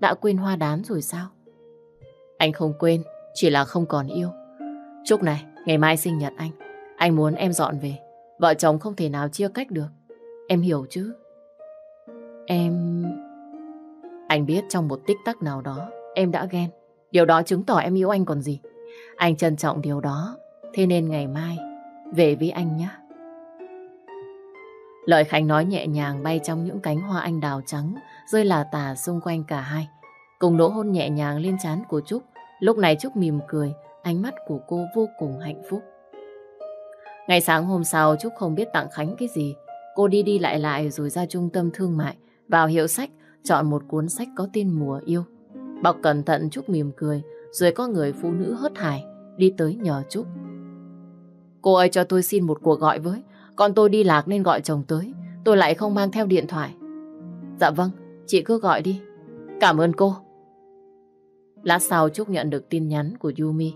đã quên hoa Đám rồi sao? Anh không quên, chỉ là không còn yêu Trúc này, ngày mai sinh nhật anh Anh muốn em dọn về Vợ chồng không thể nào chia cách được Em hiểu chứ Em... Anh biết trong một tích tắc nào đó Em đã ghen Điều đó chứng tỏ em yêu anh còn gì Anh trân trọng điều đó Thế nên ngày mai Về với anh nhé Lợi Khánh nói nhẹ nhàng bay trong những cánh hoa anh đào trắng rơi là tả xung quanh cả hai. Cùng nỗ hôn nhẹ nhàng lên trán của Trúc Lúc này Trúc mỉm cười, ánh mắt của cô vô cùng hạnh phúc. Ngày sáng hôm sau Trúc không biết tặng Khánh cái gì. Cô đi đi lại lại rồi ra trung tâm thương mại, vào hiệu sách, chọn một cuốn sách có tên Mùa Yêu. Bọc cẩn thận Trúc mỉm cười, rồi có người phụ nữ hớt hải, đi tới nhờ Trúc. Cô ơi cho tôi xin một cuộc gọi với, còn tôi đi lạc nên gọi chồng tới, tôi lại không mang theo điện thoại. Dạ vâng, chị cứ gọi đi. Cảm ơn cô. Lát sau Trúc nhận được tin nhắn của Yumi.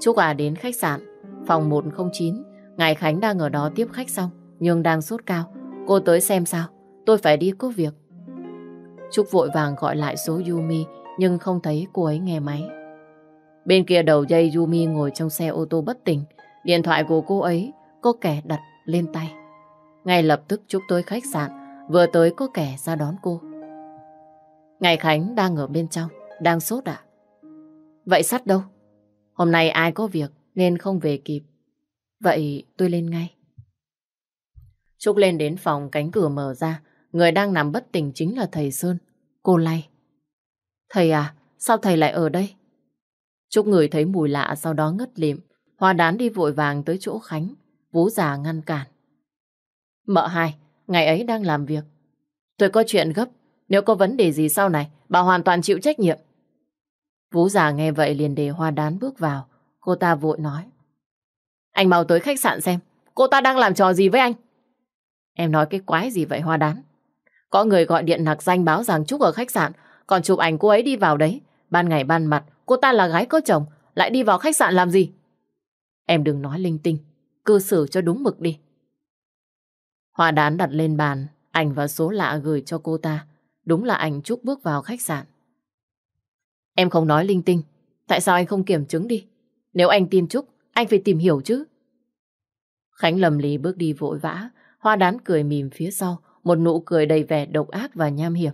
Trúc à đến khách sạn, phòng 109. Ngài Khánh đang ở đó tiếp khách xong, nhưng đang sốt cao. Cô tới xem sao, tôi phải đi có việc. Trúc vội vàng gọi lại số Yumi, nhưng không thấy cô ấy nghe máy. Bên kia đầu dây Yumi ngồi trong xe ô tô bất tỉnh. Điện thoại của cô ấy có kẻ đặt lên tay. Ngay lập tức Trúc tới khách sạn, vừa tới có kẻ ra đón cô. Ngài Khánh đang ở bên trong. Đang sốt à? Vậy sắt đâu? Hôm nay ai có việc nên không về kịp. Vậy tôi lên ngay. Trúc lên đến phòng cánh cửa mở ra. Người đang nằm bất tỉnh chính là thầy Sơn. Cô lay. Thầy à, sao thầy lại ở đây? Trúc người thấy mùi lạ sau đó ngất lịm. Hoa đán đi vội vàng tới chỗ Khánh. Vú già ngăn cản. Mợ hai, ngày ấy đang làm việc. Tôi có chuyện gấp. Nếu có vấn đề gì sau này, bà hoàn toàn chịu trách nhiệm. Vũ già nghe vậy liền để hoa đán bước vào. Cô ta vội nói. Anh mau tới khách sạn xem. Cô ta đang làm trò gì với anh? Em nói cái quái gì vậy hoa đán? Có người gọi điện nặc danh báo rằng Trúc ở khách sạn, còn chụp ảnh cô ấy đi vào đấy. Ban ngày ban mặt, cô ta là gái có chồng, lại đi vào khách sạn làm gì? Em đừng nói linh tinh, cư xử cho đúng mực đi. Hoa đán đặt lên bàn, ảnh và số lạ gửi cho cô ta. Đúng là ảnh Trúc bước vào khách sạn. Em không nói linh tinh. Tại sao anh không kiểm chứng đi? Nếu anh tin Trúc, anh phải tìm hiểu chứ. Khánh lầm lý bước đi vội vã. Hoa đán cười mỉm phía sau. Một nụ cười đầy vẻ độc ác và nham hiểm.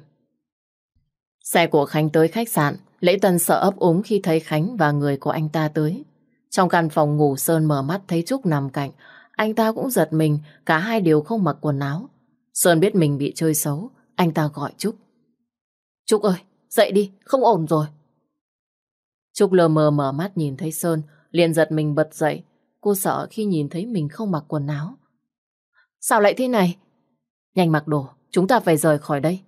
Xe của Khánh tới khách sạn. Lễ Tân sợ ấp úng khi thấy Khánh và người của anh ta tới. Trong căn phòng ngủ Sơn mở mắt thấy Trúc nằm cạnh. Anh ta cũng giật mình, cả hai đều không mặc quần áo. Sơn biết mình bị chơi xấu, anh ta gọi Trúc. Trúc ơi, dậy đi, không ổn rồi. Trúc lờ mờ mở mắt nhìn thấy Sơn, liền giật mình bật dậy. Cô sợ khi nhìn thấy mình không mặc quần áo. Sao lại thế này? Nhanh mặc đồ, chúng ta phải rời khỏi đây.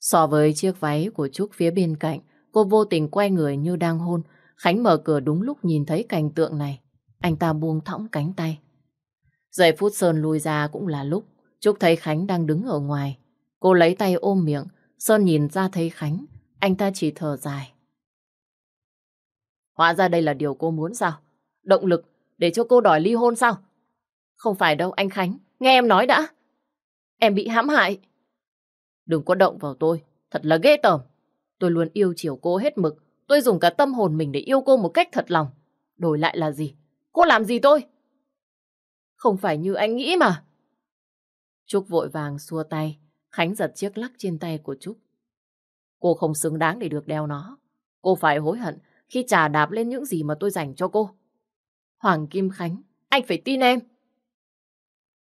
So với chiếc váy của Trúc phía bên cạnh, cô vô tình quay người như đang hôn. Khánh mở cửa đúng lúc nhìn thấy cảnh tượng này. Anh ta buông thõng cánh tay. Giây phút Sơn lui ra cũng là lúc Trúc thấy Khánh đang đứng ở ngoài. Cô lấy tay ôm miệng. Sơn nhìn ra thấy Khánh. Anh ta chỉ thở dài. Hóa ra đây là điều cô muốn sao? Động lực để cho cô đòi ly hôn sao? Không phải đâu anh Khánh, nghe em nói đã. Em bị hãm hại. Đừng có động vào tôi, thật là ghê tởm. Tôi luôn yêu chiều cô hết mực, tôi dùng cả tâm hồn mình để yêu cô một cách thật lòng. Đổi lại là gì? Cô làm gì tôi? Không phải như anh nghĩ mà. Trúc vội vàng xua tay, Khánh giật chiếc lắc trên tay của Trúc. Cô không xứng đáng để được đeo nó. Cô phải hối hận khi trả đạp lên những gì mà tôi dành cho cô. Hoàng Kim Khánh, anh phải tin em.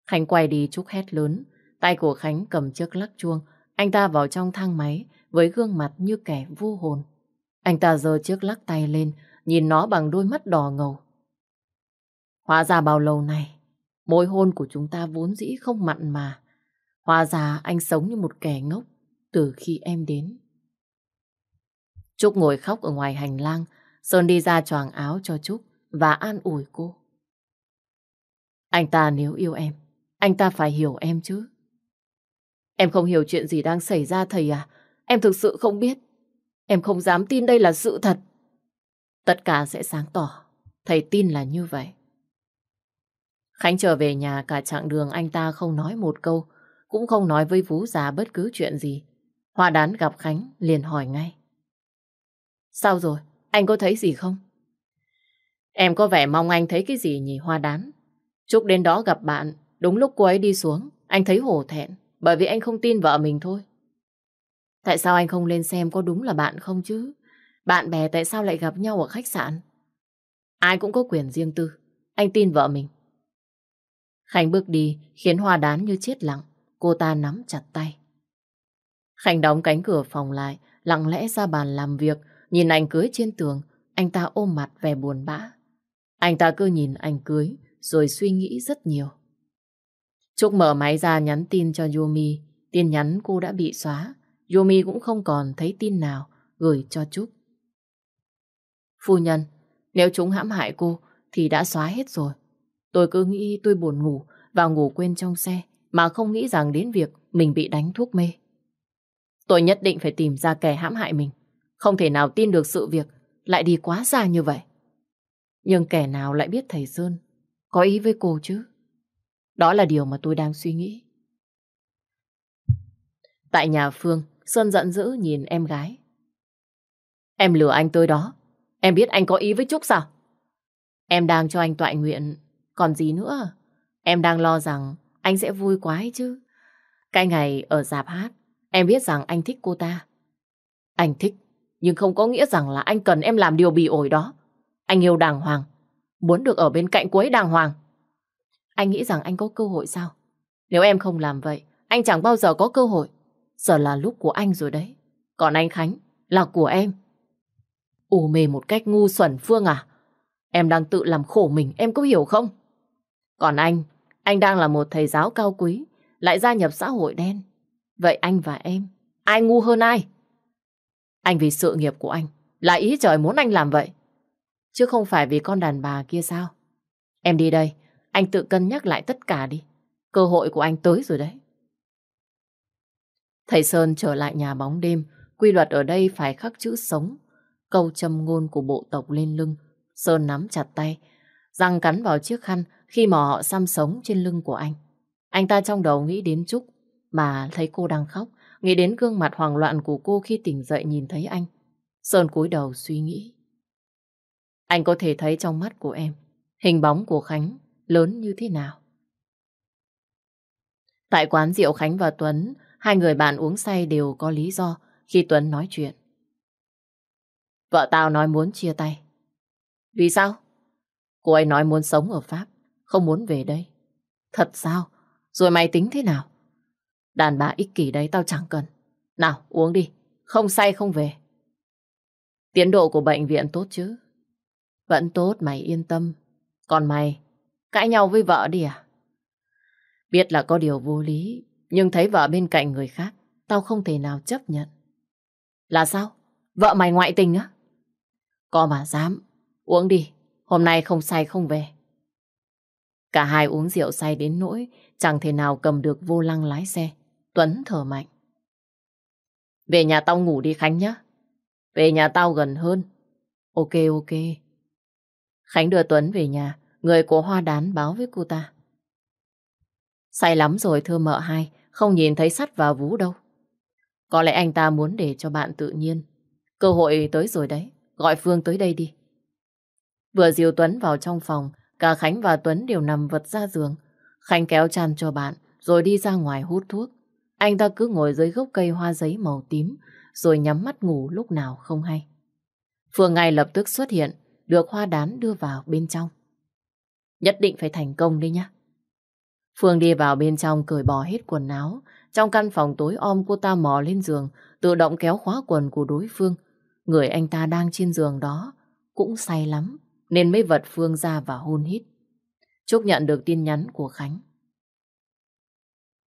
Khánh quay đi chúc hét lớn, tay của Khánh cầm chiếc lắc chuông, anh ta vào trong thang máy với gương mặt như kẻ vô hồn. Anh ta giơ chiếc lắc tay lên, nhìn nó bằng đôi mắt đỏ ngầu. Hóa ra bao lâu này, mối hôn của chúng ta vốn dĩ không mặn mà. Hóa ra anh sống như một kẻ ngốc từ khi em đến. Trúc ngồi khóc ở ngoài hành lang. Sơn đi ra choàng áo cho Trúc và an ủi cô. Anh ta nếu yêu em, anh ta phải hiểu em chứ. Em không hiểu chuyện gì đang xảy ra thầy à? Em thực sự không biết. Em không dám tin đây là sự thật. Tất cả sẽ sáng tỏ. Thầy tin là như vậy. Khánh trở về nhà cả chặng đường anh ta không nói một câu, cũng không nói với Vũ già bất cứ chuyện gì. Hoa đán gặp Khánh liền hỏi ngay. Sao rồi? Anh có thấy gì không? Em có vẻ mong anh thấy cái gì nhỉ hoa đán. Chúc đến đó gặp bạn, đúng lúc cô ấy đi xuống, anh thấy hổ thẹn, bởi vì anh không tin vợ mình thôi. Tại sao anh không lên xem có đúng là bạn không chứ? Bạn bè tại sao lại gặp nhau ở khách sạn? Ai cũng có quyền riêng tư, anh tin vợ mình. Khánh bước đi khiến hoa đán như chết lặng, cô ta nắm chặt tay. Khánh đóng cánh cửa phòng lại, lặng lẽ ra bàn làm việc, Nhìn anh cưới trên tường, anh ta ôm mặt vẻ buồn bã. Anh ta cứ nhìn anh cưới, rồi suy nghĩ rất nhiều. Trúc mở máy ra nhắn tin cho Yumi. Tin nhắn cô đã bị xóa. Yumi cũng không còn thấy tin nào gửi cho Trúc. Phu nhân, nếu chúng hãm hại cô thì đã xóa hết rồi. Tôi cứ nghĩ tôi buồn ngủ và ngủ quên trong xe mà không nghĩ rằng đến việc mình bị đánh thuốc mê. Tôi nhất định phải tìm ra kẻ hãm hại mình. Không thể nào tin được sự việc lại đi quá xa như vậy. Nhưng kẻ nào lại biết thầy Sơn có ý với cô chứ? Đó là điều mà tôi đang suy nghĩ. Tại nhà Phương, Sơn giận dữ nhìn em gái. Em lừa anh tới đó. Em biết anh có ý với Trúc sao? Em đang cho anh tọa nguyện. Còn gì nữa? Em đang lo rằng anh sẽ vui quá ấy chứ. Cái ngày ở dạp hát, em biết rằng anh thích cô ta. Anh thích nhưng không có nghĩa rằng là anh cần em làm điều bỉ ổi đó. Anh yêu đàng hoàng. Muốn được ở bên cạnh cô ấy đàng hoàng. Anh nghĩ rằng anh có cơ hội sao? Nếu em không làm vậy, anh chẳng bao giờ có cơ hội. Giờ là lúc của anh rồi đấy. Còn anh Khánh là của em. Ủ mề một cách ngu xuẩn Phương à? Em đang tự làm khổ mình, em có hiểu không? Còn anh, anh đang là một thầy giáo cao quý, lại gia nhập xã hội đen. Vậy anh và em, ai ngu hơn ai? Anh vì sự nghiệp của anh, là ý trời muốn anh làm vậy. Chứ không phải vì con đàn bà kia sao? Em đi đây, anh tự cân nhắc lại tất cả đi. Cơ hội của anh tới rồi đấy. Thầy Sơn trở lại nhà bóng đêm, quy luật ở đây phải khắc chữ sống. Câu châm ngôn của bộ tộc lên lưng, Sơn nắm chặt tay, răng cắn vào chiếc khăn khi mà họ xăm sống trên lưng của anh. Anh ta trong đầu nghĩ đến Trúc, mà thấy cô đang khóc, Nghĩ đến gương mặt hoảng loạn của cô khi tỉnh dậy nhìn thấy anh. Sơn cúi đầu suy nghĩ. Anh có thể thấy trong mắt của em hình bóng của Khánh lớn như thế nào. Tại quán rượu Khánh và Tuấn, hai người bạn uống say đều có lý do khi Tuấn nói chuyện. Vợ tao nói muốn chia tay. Vì sao? Cô ấy nói muốn sống ở Pháp, không muốn về đây. Thật sao? Rồi mày tính thế nào? Đàn bà ích kỷ đấy tao chẳng cần. Nào uống đi, không say không về. Tiến độ của bệnh viện tốt chứ? Vẫn tốt mày yên tâm. Còn mày, cãi nhau với vợ đi à? Biết là có điều vô lý, nhưng thấy vợ bên cạnh người khác, tao không thể nào chấp nhận. Là sao? Vợ mày ngoại tình á? Có mà dám. Uống đi, hôm nay không say không về. Cả hai uống rượu say đến nỗi chẳng thể nào cầm được vô lăng lái xe. Tuấn thở mạnh. Về nhà tao ngủ đi Khánh nhé. Về nhà tao gần hơn. Ok ok. Khánh đưa Tuấn về nhà, người của Hoa Đán báo với cô ta. Say lắm rồi thưa mợ hai, không nhìn thấy sắt vào vú đâu. Có lẽ anh ta muốn để cho bạn tự nhiên. Cơ hội tới rồi đấy, gọi Phương tới đây đi. Vừa dìu Tuấn vào trong phòng, cả Khánh và Tuấn đều nằm vật ra giường. Khánh kéo chăn cho bạn, rồi đi ra ngoài hút thuốc. Anh ta cứ ngồi dưới gốc cây hoa giấy màu tím, rồi nhắm mắt ngủ lúc nào không hay. Phương ngay lập tức xuất hiện, được hoa đán đưa vào bên trong. Nhất định phải thành công đi nhá. Phương đi vào bên trong cởi bỏ hết quần áo. Trong căn phòng tối om cô ta mò lên giường, tự động kéo khóa quần của đối phương. Người anh ta đang trên giường đó, cũng say lắm, nên mới vật Phương ra và hôn hít. chúc nhận được tin nhắn của Khánh.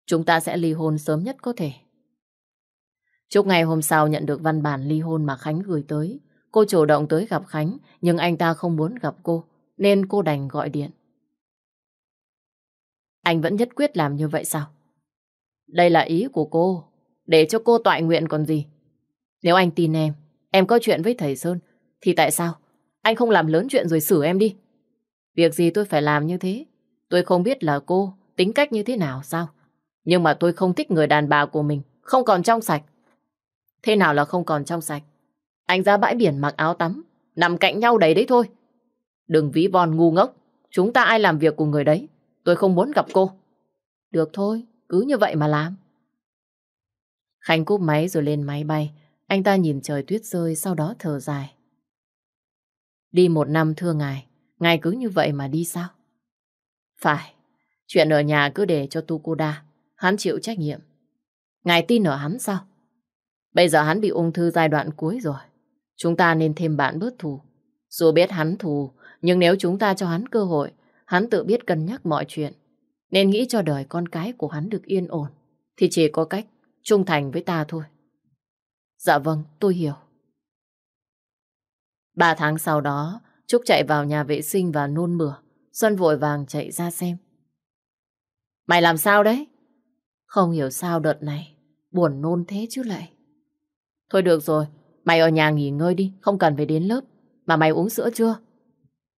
Chúng ta sẽ ly hôn sớm nhất có thể. Chúc ngày hôm sau nhận được văn bản ly hôn mà Khánh gửi tới. Cô chủ động tới gặp Khánh, nhưng anh ta không muốn gặp cô, nên cô đành gọi điện. Anh vẫn nhất quyết làm như vậy sao? Đây là ý của cô, để cho cô tọa nguyện còn gì. Nếu anh tin em, em có chuyện với thầy Sơn, thì tại sao? Anh không làm lớn chuyện rồi xử em đi. Việc gì tôi phải làm như thế? Tôi không biết là cô tính cách như thế nào sao? Nhưng mà tôi không thích người đàn bà của mình, không còn trong sạch. Thế nào là không còn trong sạch? Anh ra bãi biển mặc áo tắm, nằm cạnh nhau đấy đấy thôi. Đừng ví von ngu ngốc, chúng ta ai làm việc của người đấy, tôi không muốn gặp cô. Được thôi, cứ như vậy mà làm. Khánh cúp máy rồi lên máy bay, anh ta nhìn trời tuyết rơi sau đó thở dài. Đi một năm thưa ngài, ngài cứ như vậy mà đi sao? Phải, chuyện ở nhà cứ để cho Tukuda hắn chịu trách nhiệm. Ngài tin ở hắn sao? Bây giờ hắn bị ung thư giai đoạn cuối rồi. Chúng ta nên thêm bạn bớt thù. Dù biết hắn thù, nhưng nếu chúng ta cho hắn cơ hội, hắn tự biết cân nhắc mọi chuyện. Nên nghĩ cho đời con cái của hắn được yên ổn, thì chỉ có cách trung thành với ta thôi. Dạ vâng, tôi hiểu. Ba tháng sau đó, Trúc chạy vào nhà vệ sinh và nôn mửa. Xuân vội vàng chạy ra xem. Mày làm sao đấy? Không hiểu sao đợt này buồn nôn thế chứ lại. Thôi được rồi, mày ở nhà nghỉ ngơi đi, không cần phải đến lớp. Mà mày uống sữa chưa?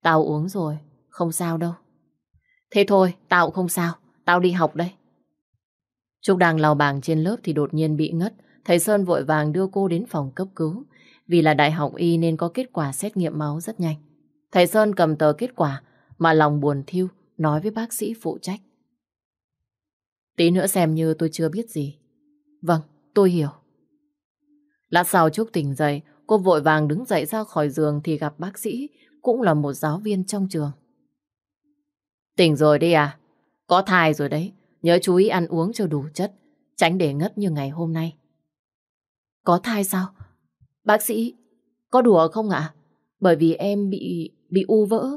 Tao uống rồi, không sao đâu. Thế thôi, tao cũng không sao, tao đi học đây. Trúc đang lau bảng trên lớp thì đột nhiên bị ngất. Thầy Sơn vội vàng đưa cô đến phòng cấp cứu. Vì là đại học y nên có kết quả xét nghiệm máu rất nhanh. Thầy Sơn cầm tờ kết quả mà lòng buồn thiêu nói với bác sĩ phụ trách. Tí nữa xem như tôi chưa biết gì. Vâng, tôi hiểu. Lát sau Trúc tỉnh dậy, cô vội vàng đứng dậy ra khỏi giường thì gặp bác sĩ, cũng là một giáo viên trong trường. Tỉnh rồi đi à? Có thai rồi đấy, nhớ chú ý ăn uống cho đủ chất, tránh để ngất như ngày hôm nay. Có thai sao? Bác sĩ, có đùa không ạ? Bởi vì em bị bị u vỡ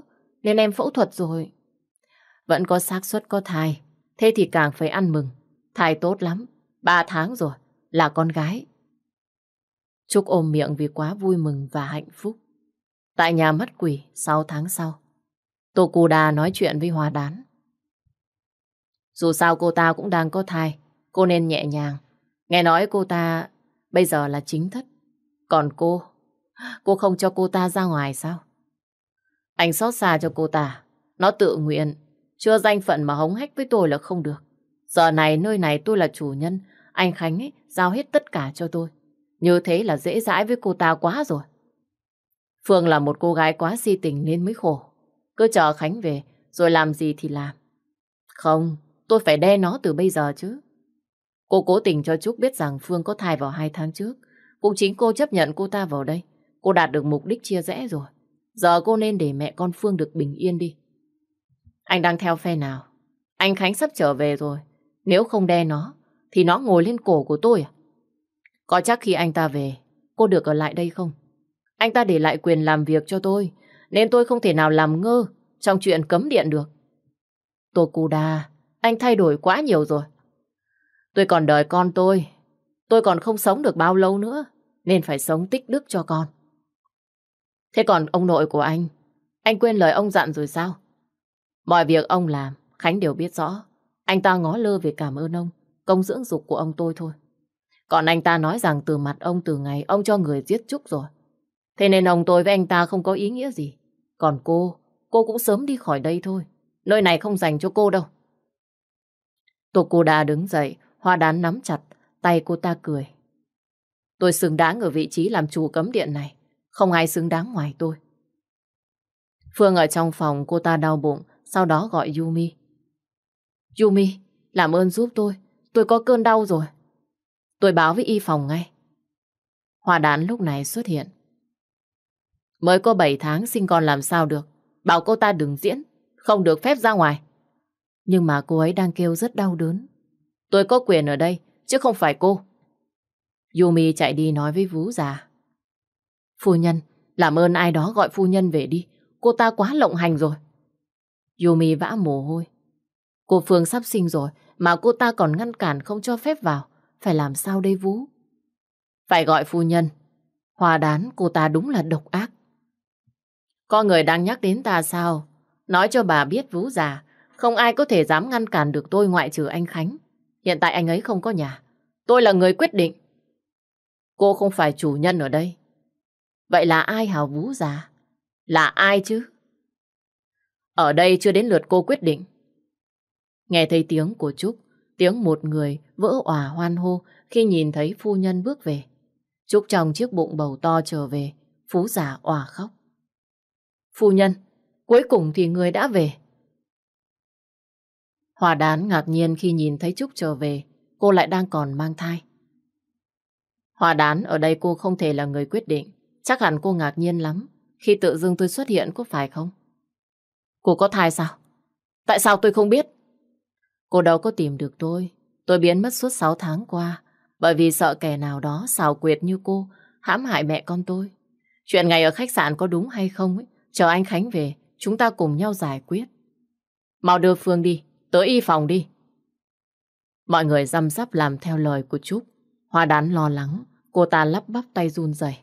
nên em phẫu thuật rồi. Vẫn có xác suất có thai, Thế thì càng phải ăn mừng. Thai tốt lắm. Ba tháng rồi. Là con gái. Trúc ôm miệng vì quá vui mừng và hạnh phúc. Tại nhà mất quỷ sáu tháng sau. Tô Cù Đà nói chuyện với Hòa Đán. Dù sao cô ta cũng đang có thai. Cô nên nhẹ nhàng. Nghe nói cô ta bây giờ là chính thất. Còn cô, cô không cho cô ta ra ngoài sao? Anh xót xa cho cô ta. Nó tự nguyện chưa danh phận mà hống hách với tôi là không được. Giờ này nơi này tôi là chủ nhân, anh Khánh ấy, giao hết tất cả cho tôi. Như thế là dễ dãi với cô ta quá rồi. Phương là một cô gái quá si tình nên mới khổ. Cứ chờ Khánh về, rồi làm gì thì làm. Không, tôi phải đe nó từ bây giờ chứ. Cô cố tình cho Trúc biết rằng Phương có thai vào hai tháng trước. Cũng chính cô chấp nhận cô ta vào đây. Cô đạt được mục đích chia rẽ rồi. Giờ cô nên để mẹ con Phương được bình yên đi. Anh đang theo phe nào? Anh Khánh sắp trở về rồi. Nếu không đe nó, thì nó ngồi lên cổ của tôi à? Có chắc khi anh ta về, cô được ở lại đây không? Anh ta để lại quyền làm việc cho tôi, nên tôi không thể nào làm ngơ trong chuyện cấm điện được. Tô cù đà, anh thay đổi quá nhiều rồi. Tôi còn đợi con tôi, tôi còn không sống được bao lâu nữa, nên phải sống tích đức cho con. Thế còn ông nội của anh, anh quên lời ông dặn rồi sao? Mọi việc ông làm, Khánh đều biết rõ. Anh ta ngó lơ về cảm ơn ông, công dưỡng dục của ông tôi thôi. Còn anh ta nói rằng từ mặt ông từ ngày ông cho người giết Trúc rồi. Thế nên ông tôi với anh ta không có ý nghĩa gì. Còn cô, cô cũng sớm đi khỏi đây thôi. Nơi này không dành cho cô đâu. Tô cô đã đứng dậy, hoa đán nắm chặt, tay cô ta cười. Tôi xứng đáng ở vị trí làm chủ cấm điện này. Không ai xứng đáng ngoài tôi. Phương ở trong phòng cô ta đau bụng, sau đó gọi Yumi. Yumi, làm ơn giúp tôi. Tôi có cơn đau rồi. Tôi báo với y phòng ngay. Hoa đán lúc này xuất hiện. Mới có 7 tháng sinh con làm sao được. Bảo cô ta đừng diễn. Không được phép ra ngoài. Nhưng mà cô ấy đang kêu rất đau đớn. Tôi có quyền ở đây, chứ không phải cô. Yumi chạy đi nói với Vú già. Phu nhân, làm ơn ai đó gọi phu nhân về đi. Cô ta quá lộng hành rồi. Yumi vã mồ hôi. Cô Phương sắp sinh rồi, mà cô ta còn ngăn cản không cho phép vào. Phải làm sao đây Vũ? Phải gọi phu nhân. Hòa đán cô ta đúng là độc ác. Có người đang nhắc đến ta sao? Nói cho bà biết Vũ già, không ai có thể dám ngăn cản được tôi ngoại trừ anh Khánh. Hiện tại anh ấy không có nhà. Tôi là người quyết định. Cô không phải chủ nhân ở đây. Vậy là ai hào Vũ già? Là ai chứ? Ở đây chưa đến lượt cô quyết định. Nghe thấy tiếng của Trúc, tiếng một người vỡ òa hoan hô khi nhìn thấy phu nhân bước về. Trúc trong chiếc bụng bầu to trở về, phú giả òa khóc. Phu nhân, cuối cùng thì người đã về. Hòa đán ngạc nhiên khi nhìn thấy Trúc trở về, cô lại đang còn mang thai. Hòa đán ở đây cô không thể là người quyết định, chắc hẳn cô ngạc nhiên lắm khi tự dưng tôi xuất hiện có phải không? Cô có thai sao? Tại sao tôi không biết? Cô đâu có tìm được tôi. Tôi biến mất suốt 6 tháng qua bởi vì sợ kẻ nào đó xào quyệt như cô hãm hại mẹ con tôi. Chuyện ngày ở khách sạn có đúng hay không ấy, chờ anh Khánh về, chúng ta cùng nhau giải quyết. Mau đưa Phương đi, tới y phòng đi. Mọi người răm rắp làm theo lời của Trúc. Hoa đán lo lắng, cô ta lắp bắp tay run rẩy.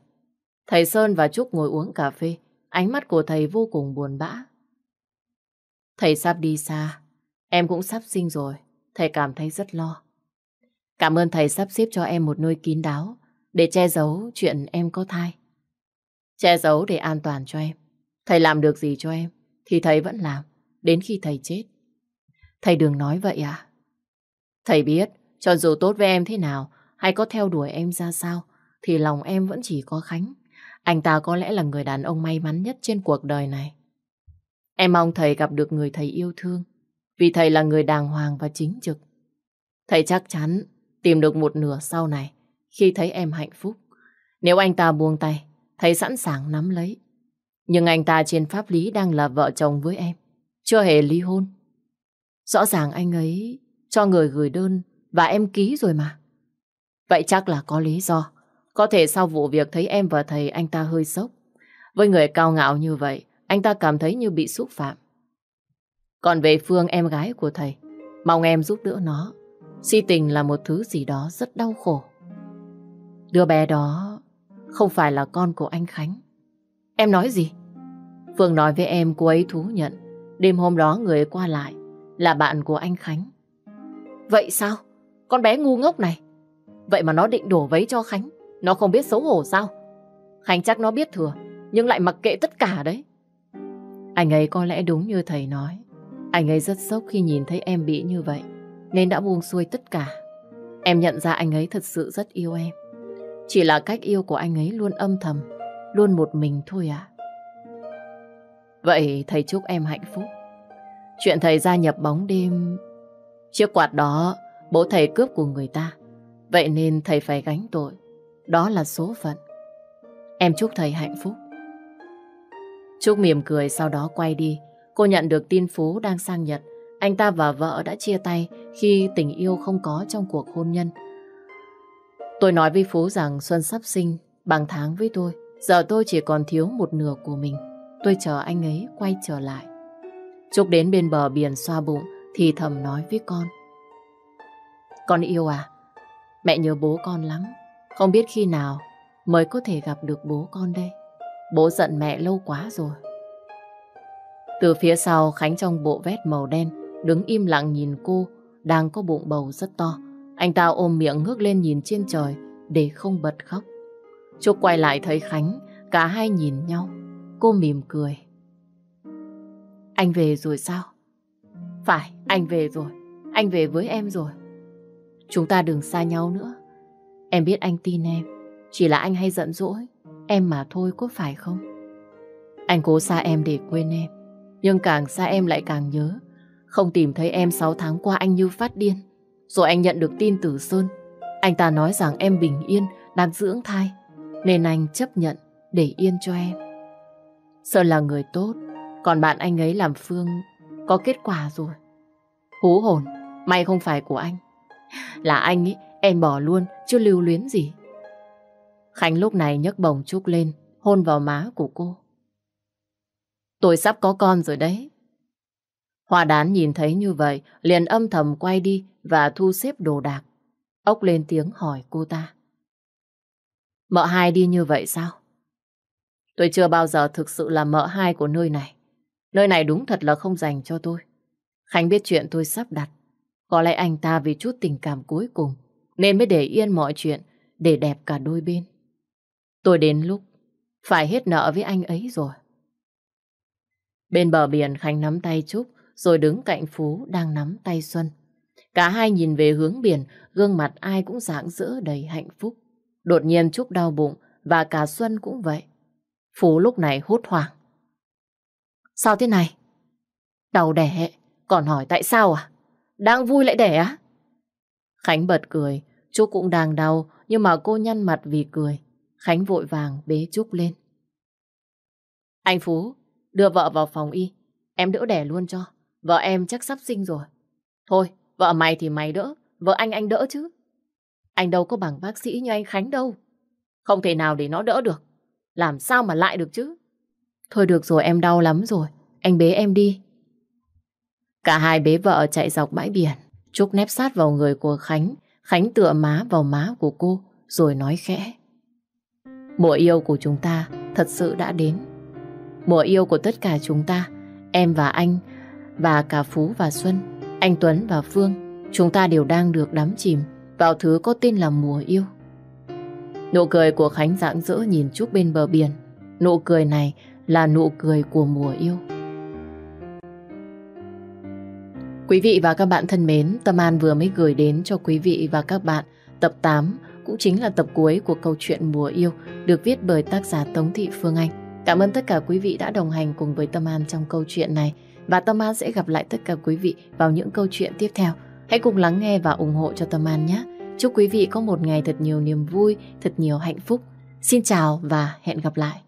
Thầy Sơn và Trúc ngồi uống cà phê, ánh mắt của thầy vô cùng buồn bã. Thầy sắp đi xa, em cũng sắp sinh rồi, thầy cảm thấy rất lo. Cảm ơn thầy sắp xếp cho em một nơi kín đáo để che giấu chuyện em có thai. Che giấu để an toàn cho em. Thầy làm được gì cho em thì thầy vẫn làm, đến khi thầy chết. Thầy đừng nói vậy à? Thầy biết, cho dù tốt với em thế nào hay có theo đuổi em ra sao thì lòng em vẫn chỉ có Khánh. Anh ta có lẽ là người đàn ông may mắn nhất trên cuộc đời này. Em mong thầy gặp được người thầy yêu thương, vì thầy là người đàng hoàng và chính trực. Thầy chắc chắn tìm được một nửa sau này khi thấy em hạnh phúc. Nếu anh ta buông tay, thầy sẵn sàng nắm lấy. Nhưng anh ta trên pháp lý đang là vợ chồng với em, chưa hề ly hôn. Rõ ràng anh ấy cho người gửi đơn và em ký rồi mà. Vậy chắc là có lý do. Có thể sau vụ việc thấy em và thầy anh ta hơi sốc. Với người cao ngạo như vậy, anh ta cảm thấy như bị xúc phạm. Còn về Phương em gái của thầy, mong em giúp đỡ nó. Si tình là một thứ gì đó rất đau khổ. Đứa bé đó không phải là con của anh Khánh. Em nói gì? Phương nói với em cô ấy thú nhận đêm hôm đó người qua lại là bạn của anh Khánh. Vậy sao? Con bé ngu ngốc này. Vậy mà nó định đổ vấy cho Khánh. Nó không biết xấu hổ sao? Khánh chắc nó biết thừa nhưng lại mặc kệ tất cả đấy. Anh ấy có lẽ đúng như thầy nói. Anh ấy rất sốc khi nhìn thấy em bị như vậy, nên đã buông xuôi tất cả. Em nhận ra anh ấy thật sự rất yêu em. Chỉ là cách yêu của anh ấy luôn âm thầm, luôn một mình thôi à. Vậy thầy chúc em hạnh phúc. Chuyện thầy gia nhập bóng đêm... Chiếc quạt đó bố thầy cướp của người ta. Vậy nên thầy phải gánh tội. Đó là số phận. Em chúc thầy hạnh phúc. Trúc mỉm cười sau đó quay đi. Cô nhận được tin Phú đang sang Nhật. Anh ta và vợ đã chia tay khi tình yêu không có trong cuộc hôn nhân. Tôi nói với Phú rằng Xuân sắp sinh bằng tháng với tôi. Giờ tôi chỉ còn thiếu một nửa của mình. Tôi chờ anh ấy quay trở lại. Trúc đến bên bờ biển xoa bụng thì thầm nói với con. Con yêu à, mẹ nhớ bố con lắm. Không biết khi nào mới có thể gặp được bố con đây. Bố giận mẹ lâu quá rồi. Từ phía sau, Khánh trong bộ vest màu đen, đứng im lặng nhìn cô, đang có bụng bầu rất to. Anh ta ôm miệng ngước lên nhìn trên trời để không bật khóc. Trúc quay lại thấy Khánh, cả hai nhìn nhau. Cô mỉm cười. Anh về rồi sao? Phải, anh về rồi. Anh về với em rồi. Chúng ta đừng xa nhau nữa. Em biết anh tin em. Chỉ là anh hay giận dỗi em mà thôi có phải không? Anh cố xa em để quên em, nhưng càng xa em lại càng nhớ. Không tìm thấy em 6 tháng qua anh như phát điên. Rồi anh nhận được tin từ Sơn. Anh ta nói rằng em bình yên, đang dưỡng thai. Nên anh chấp nhận để yên cho em. Sơn là người tốt, còn bạn anh ấy làm Phương có kết quả rồi. Hú hồn, may không phải của anh. Là anh ấy, em bỏ luôn, chưa lưu luyến gì. Khánh lúc này nhấc bồng Trúc lên, hôn vào má của cô. Tôi sắp có con rồi đấy. Hòa đán nhìn thấy như vậy, liền âm thầm quay đi và thu xếp đồ đạc. Ốc lên tiếng hỏi cô ta. Mợ hai đi như vậy sao? Tôi chưa bao giờ thực sự là mợ hai của nơi này. Nơi này đúng thật là không dành cho tôi. Khánh biết chuyện tôi sắp đặt. Có lẽ anh ta vì chút tình cảm cuối cùng nên mới để yên mọi chuyện để đẹp cả đôi bên. Tôi đến lúc phải hết nợ với anh ấy rồi. Bên bờ biển Khánh nắm tay Trúc rồi đứng cạnh Phú đang nắm tay Xuân. Cả hai nhìn về hướng biển, gương mặt ai cũng rạng rỡ đầy hạnh phúc. Đột nhiên Trúc đau bụng và cả Xuân cũng vậy. Phú lúc này hốt hoảng. Sao thế này? đau đẻ, còn hỏi tại sao à? Đang vui lại đẻ á? Khánh bật cười, Trúc cũng đang đau nhưng mà cô nhăn mặt vì cười. Khánh vội vàng bế Trúc lên. Anh Phú, đưa vợ vào phòng y. Em đỡ đẻ luôn cho. Vợ em chắc sắp sinh rồi. Thôi, vợ mày thì mày đỡ. Vợ anh anh đỡ chứ. Anh đâu có bằng bác sĩ như anh Khánh đâu. Không thể nào để nó đỡ được. Làm sao mà lại được chứ? Thôi được rồi em đau lắm rồi. Anh bế em đi. Cả hai bế vợ chạy dọc bãi biển. Trúc nép sát vào người của Khánh. Khánh tựa má vào má của cô rồi nói khẽ. Mùa yêu của chúng ta thật sự đã đến. Mùa yêu của tất cả chúng ta, em và anh, và cả Phú và Xuân, anh Tuấn và Phương, chúng ta đều đang được đắm chìm vào thứ có tên là mùa yêu. Nụ cười của Khánh rạng rỡ nhìn Trúc bên bờ biển. Nụ cười này là nụ cười của mùa yêu. Quý vị và các bạn thân mến, Tâm An vừa mới gửi đến cho quý vị và các bạn tập 8 cũng chính là tập cuối của câu chuyện Mùa Yêu được viết bởi tác giả Tống Thị Phương Anh. Cảm ơn tất cả quý vị đã đồng hành cùng với Tâm An trong câu chuyện này và Tâm An sẽ gặp lại tất cả quý vị vào những câu chuyện tiếp theo. Hãy cùng lắng nghe và ủng hộ cho Tâm An nhé. Chúc quý vị có một ngày thật nhiều niềm vui, thật nhiều hạnh phúc. Xin chào và hẹn gặp lại.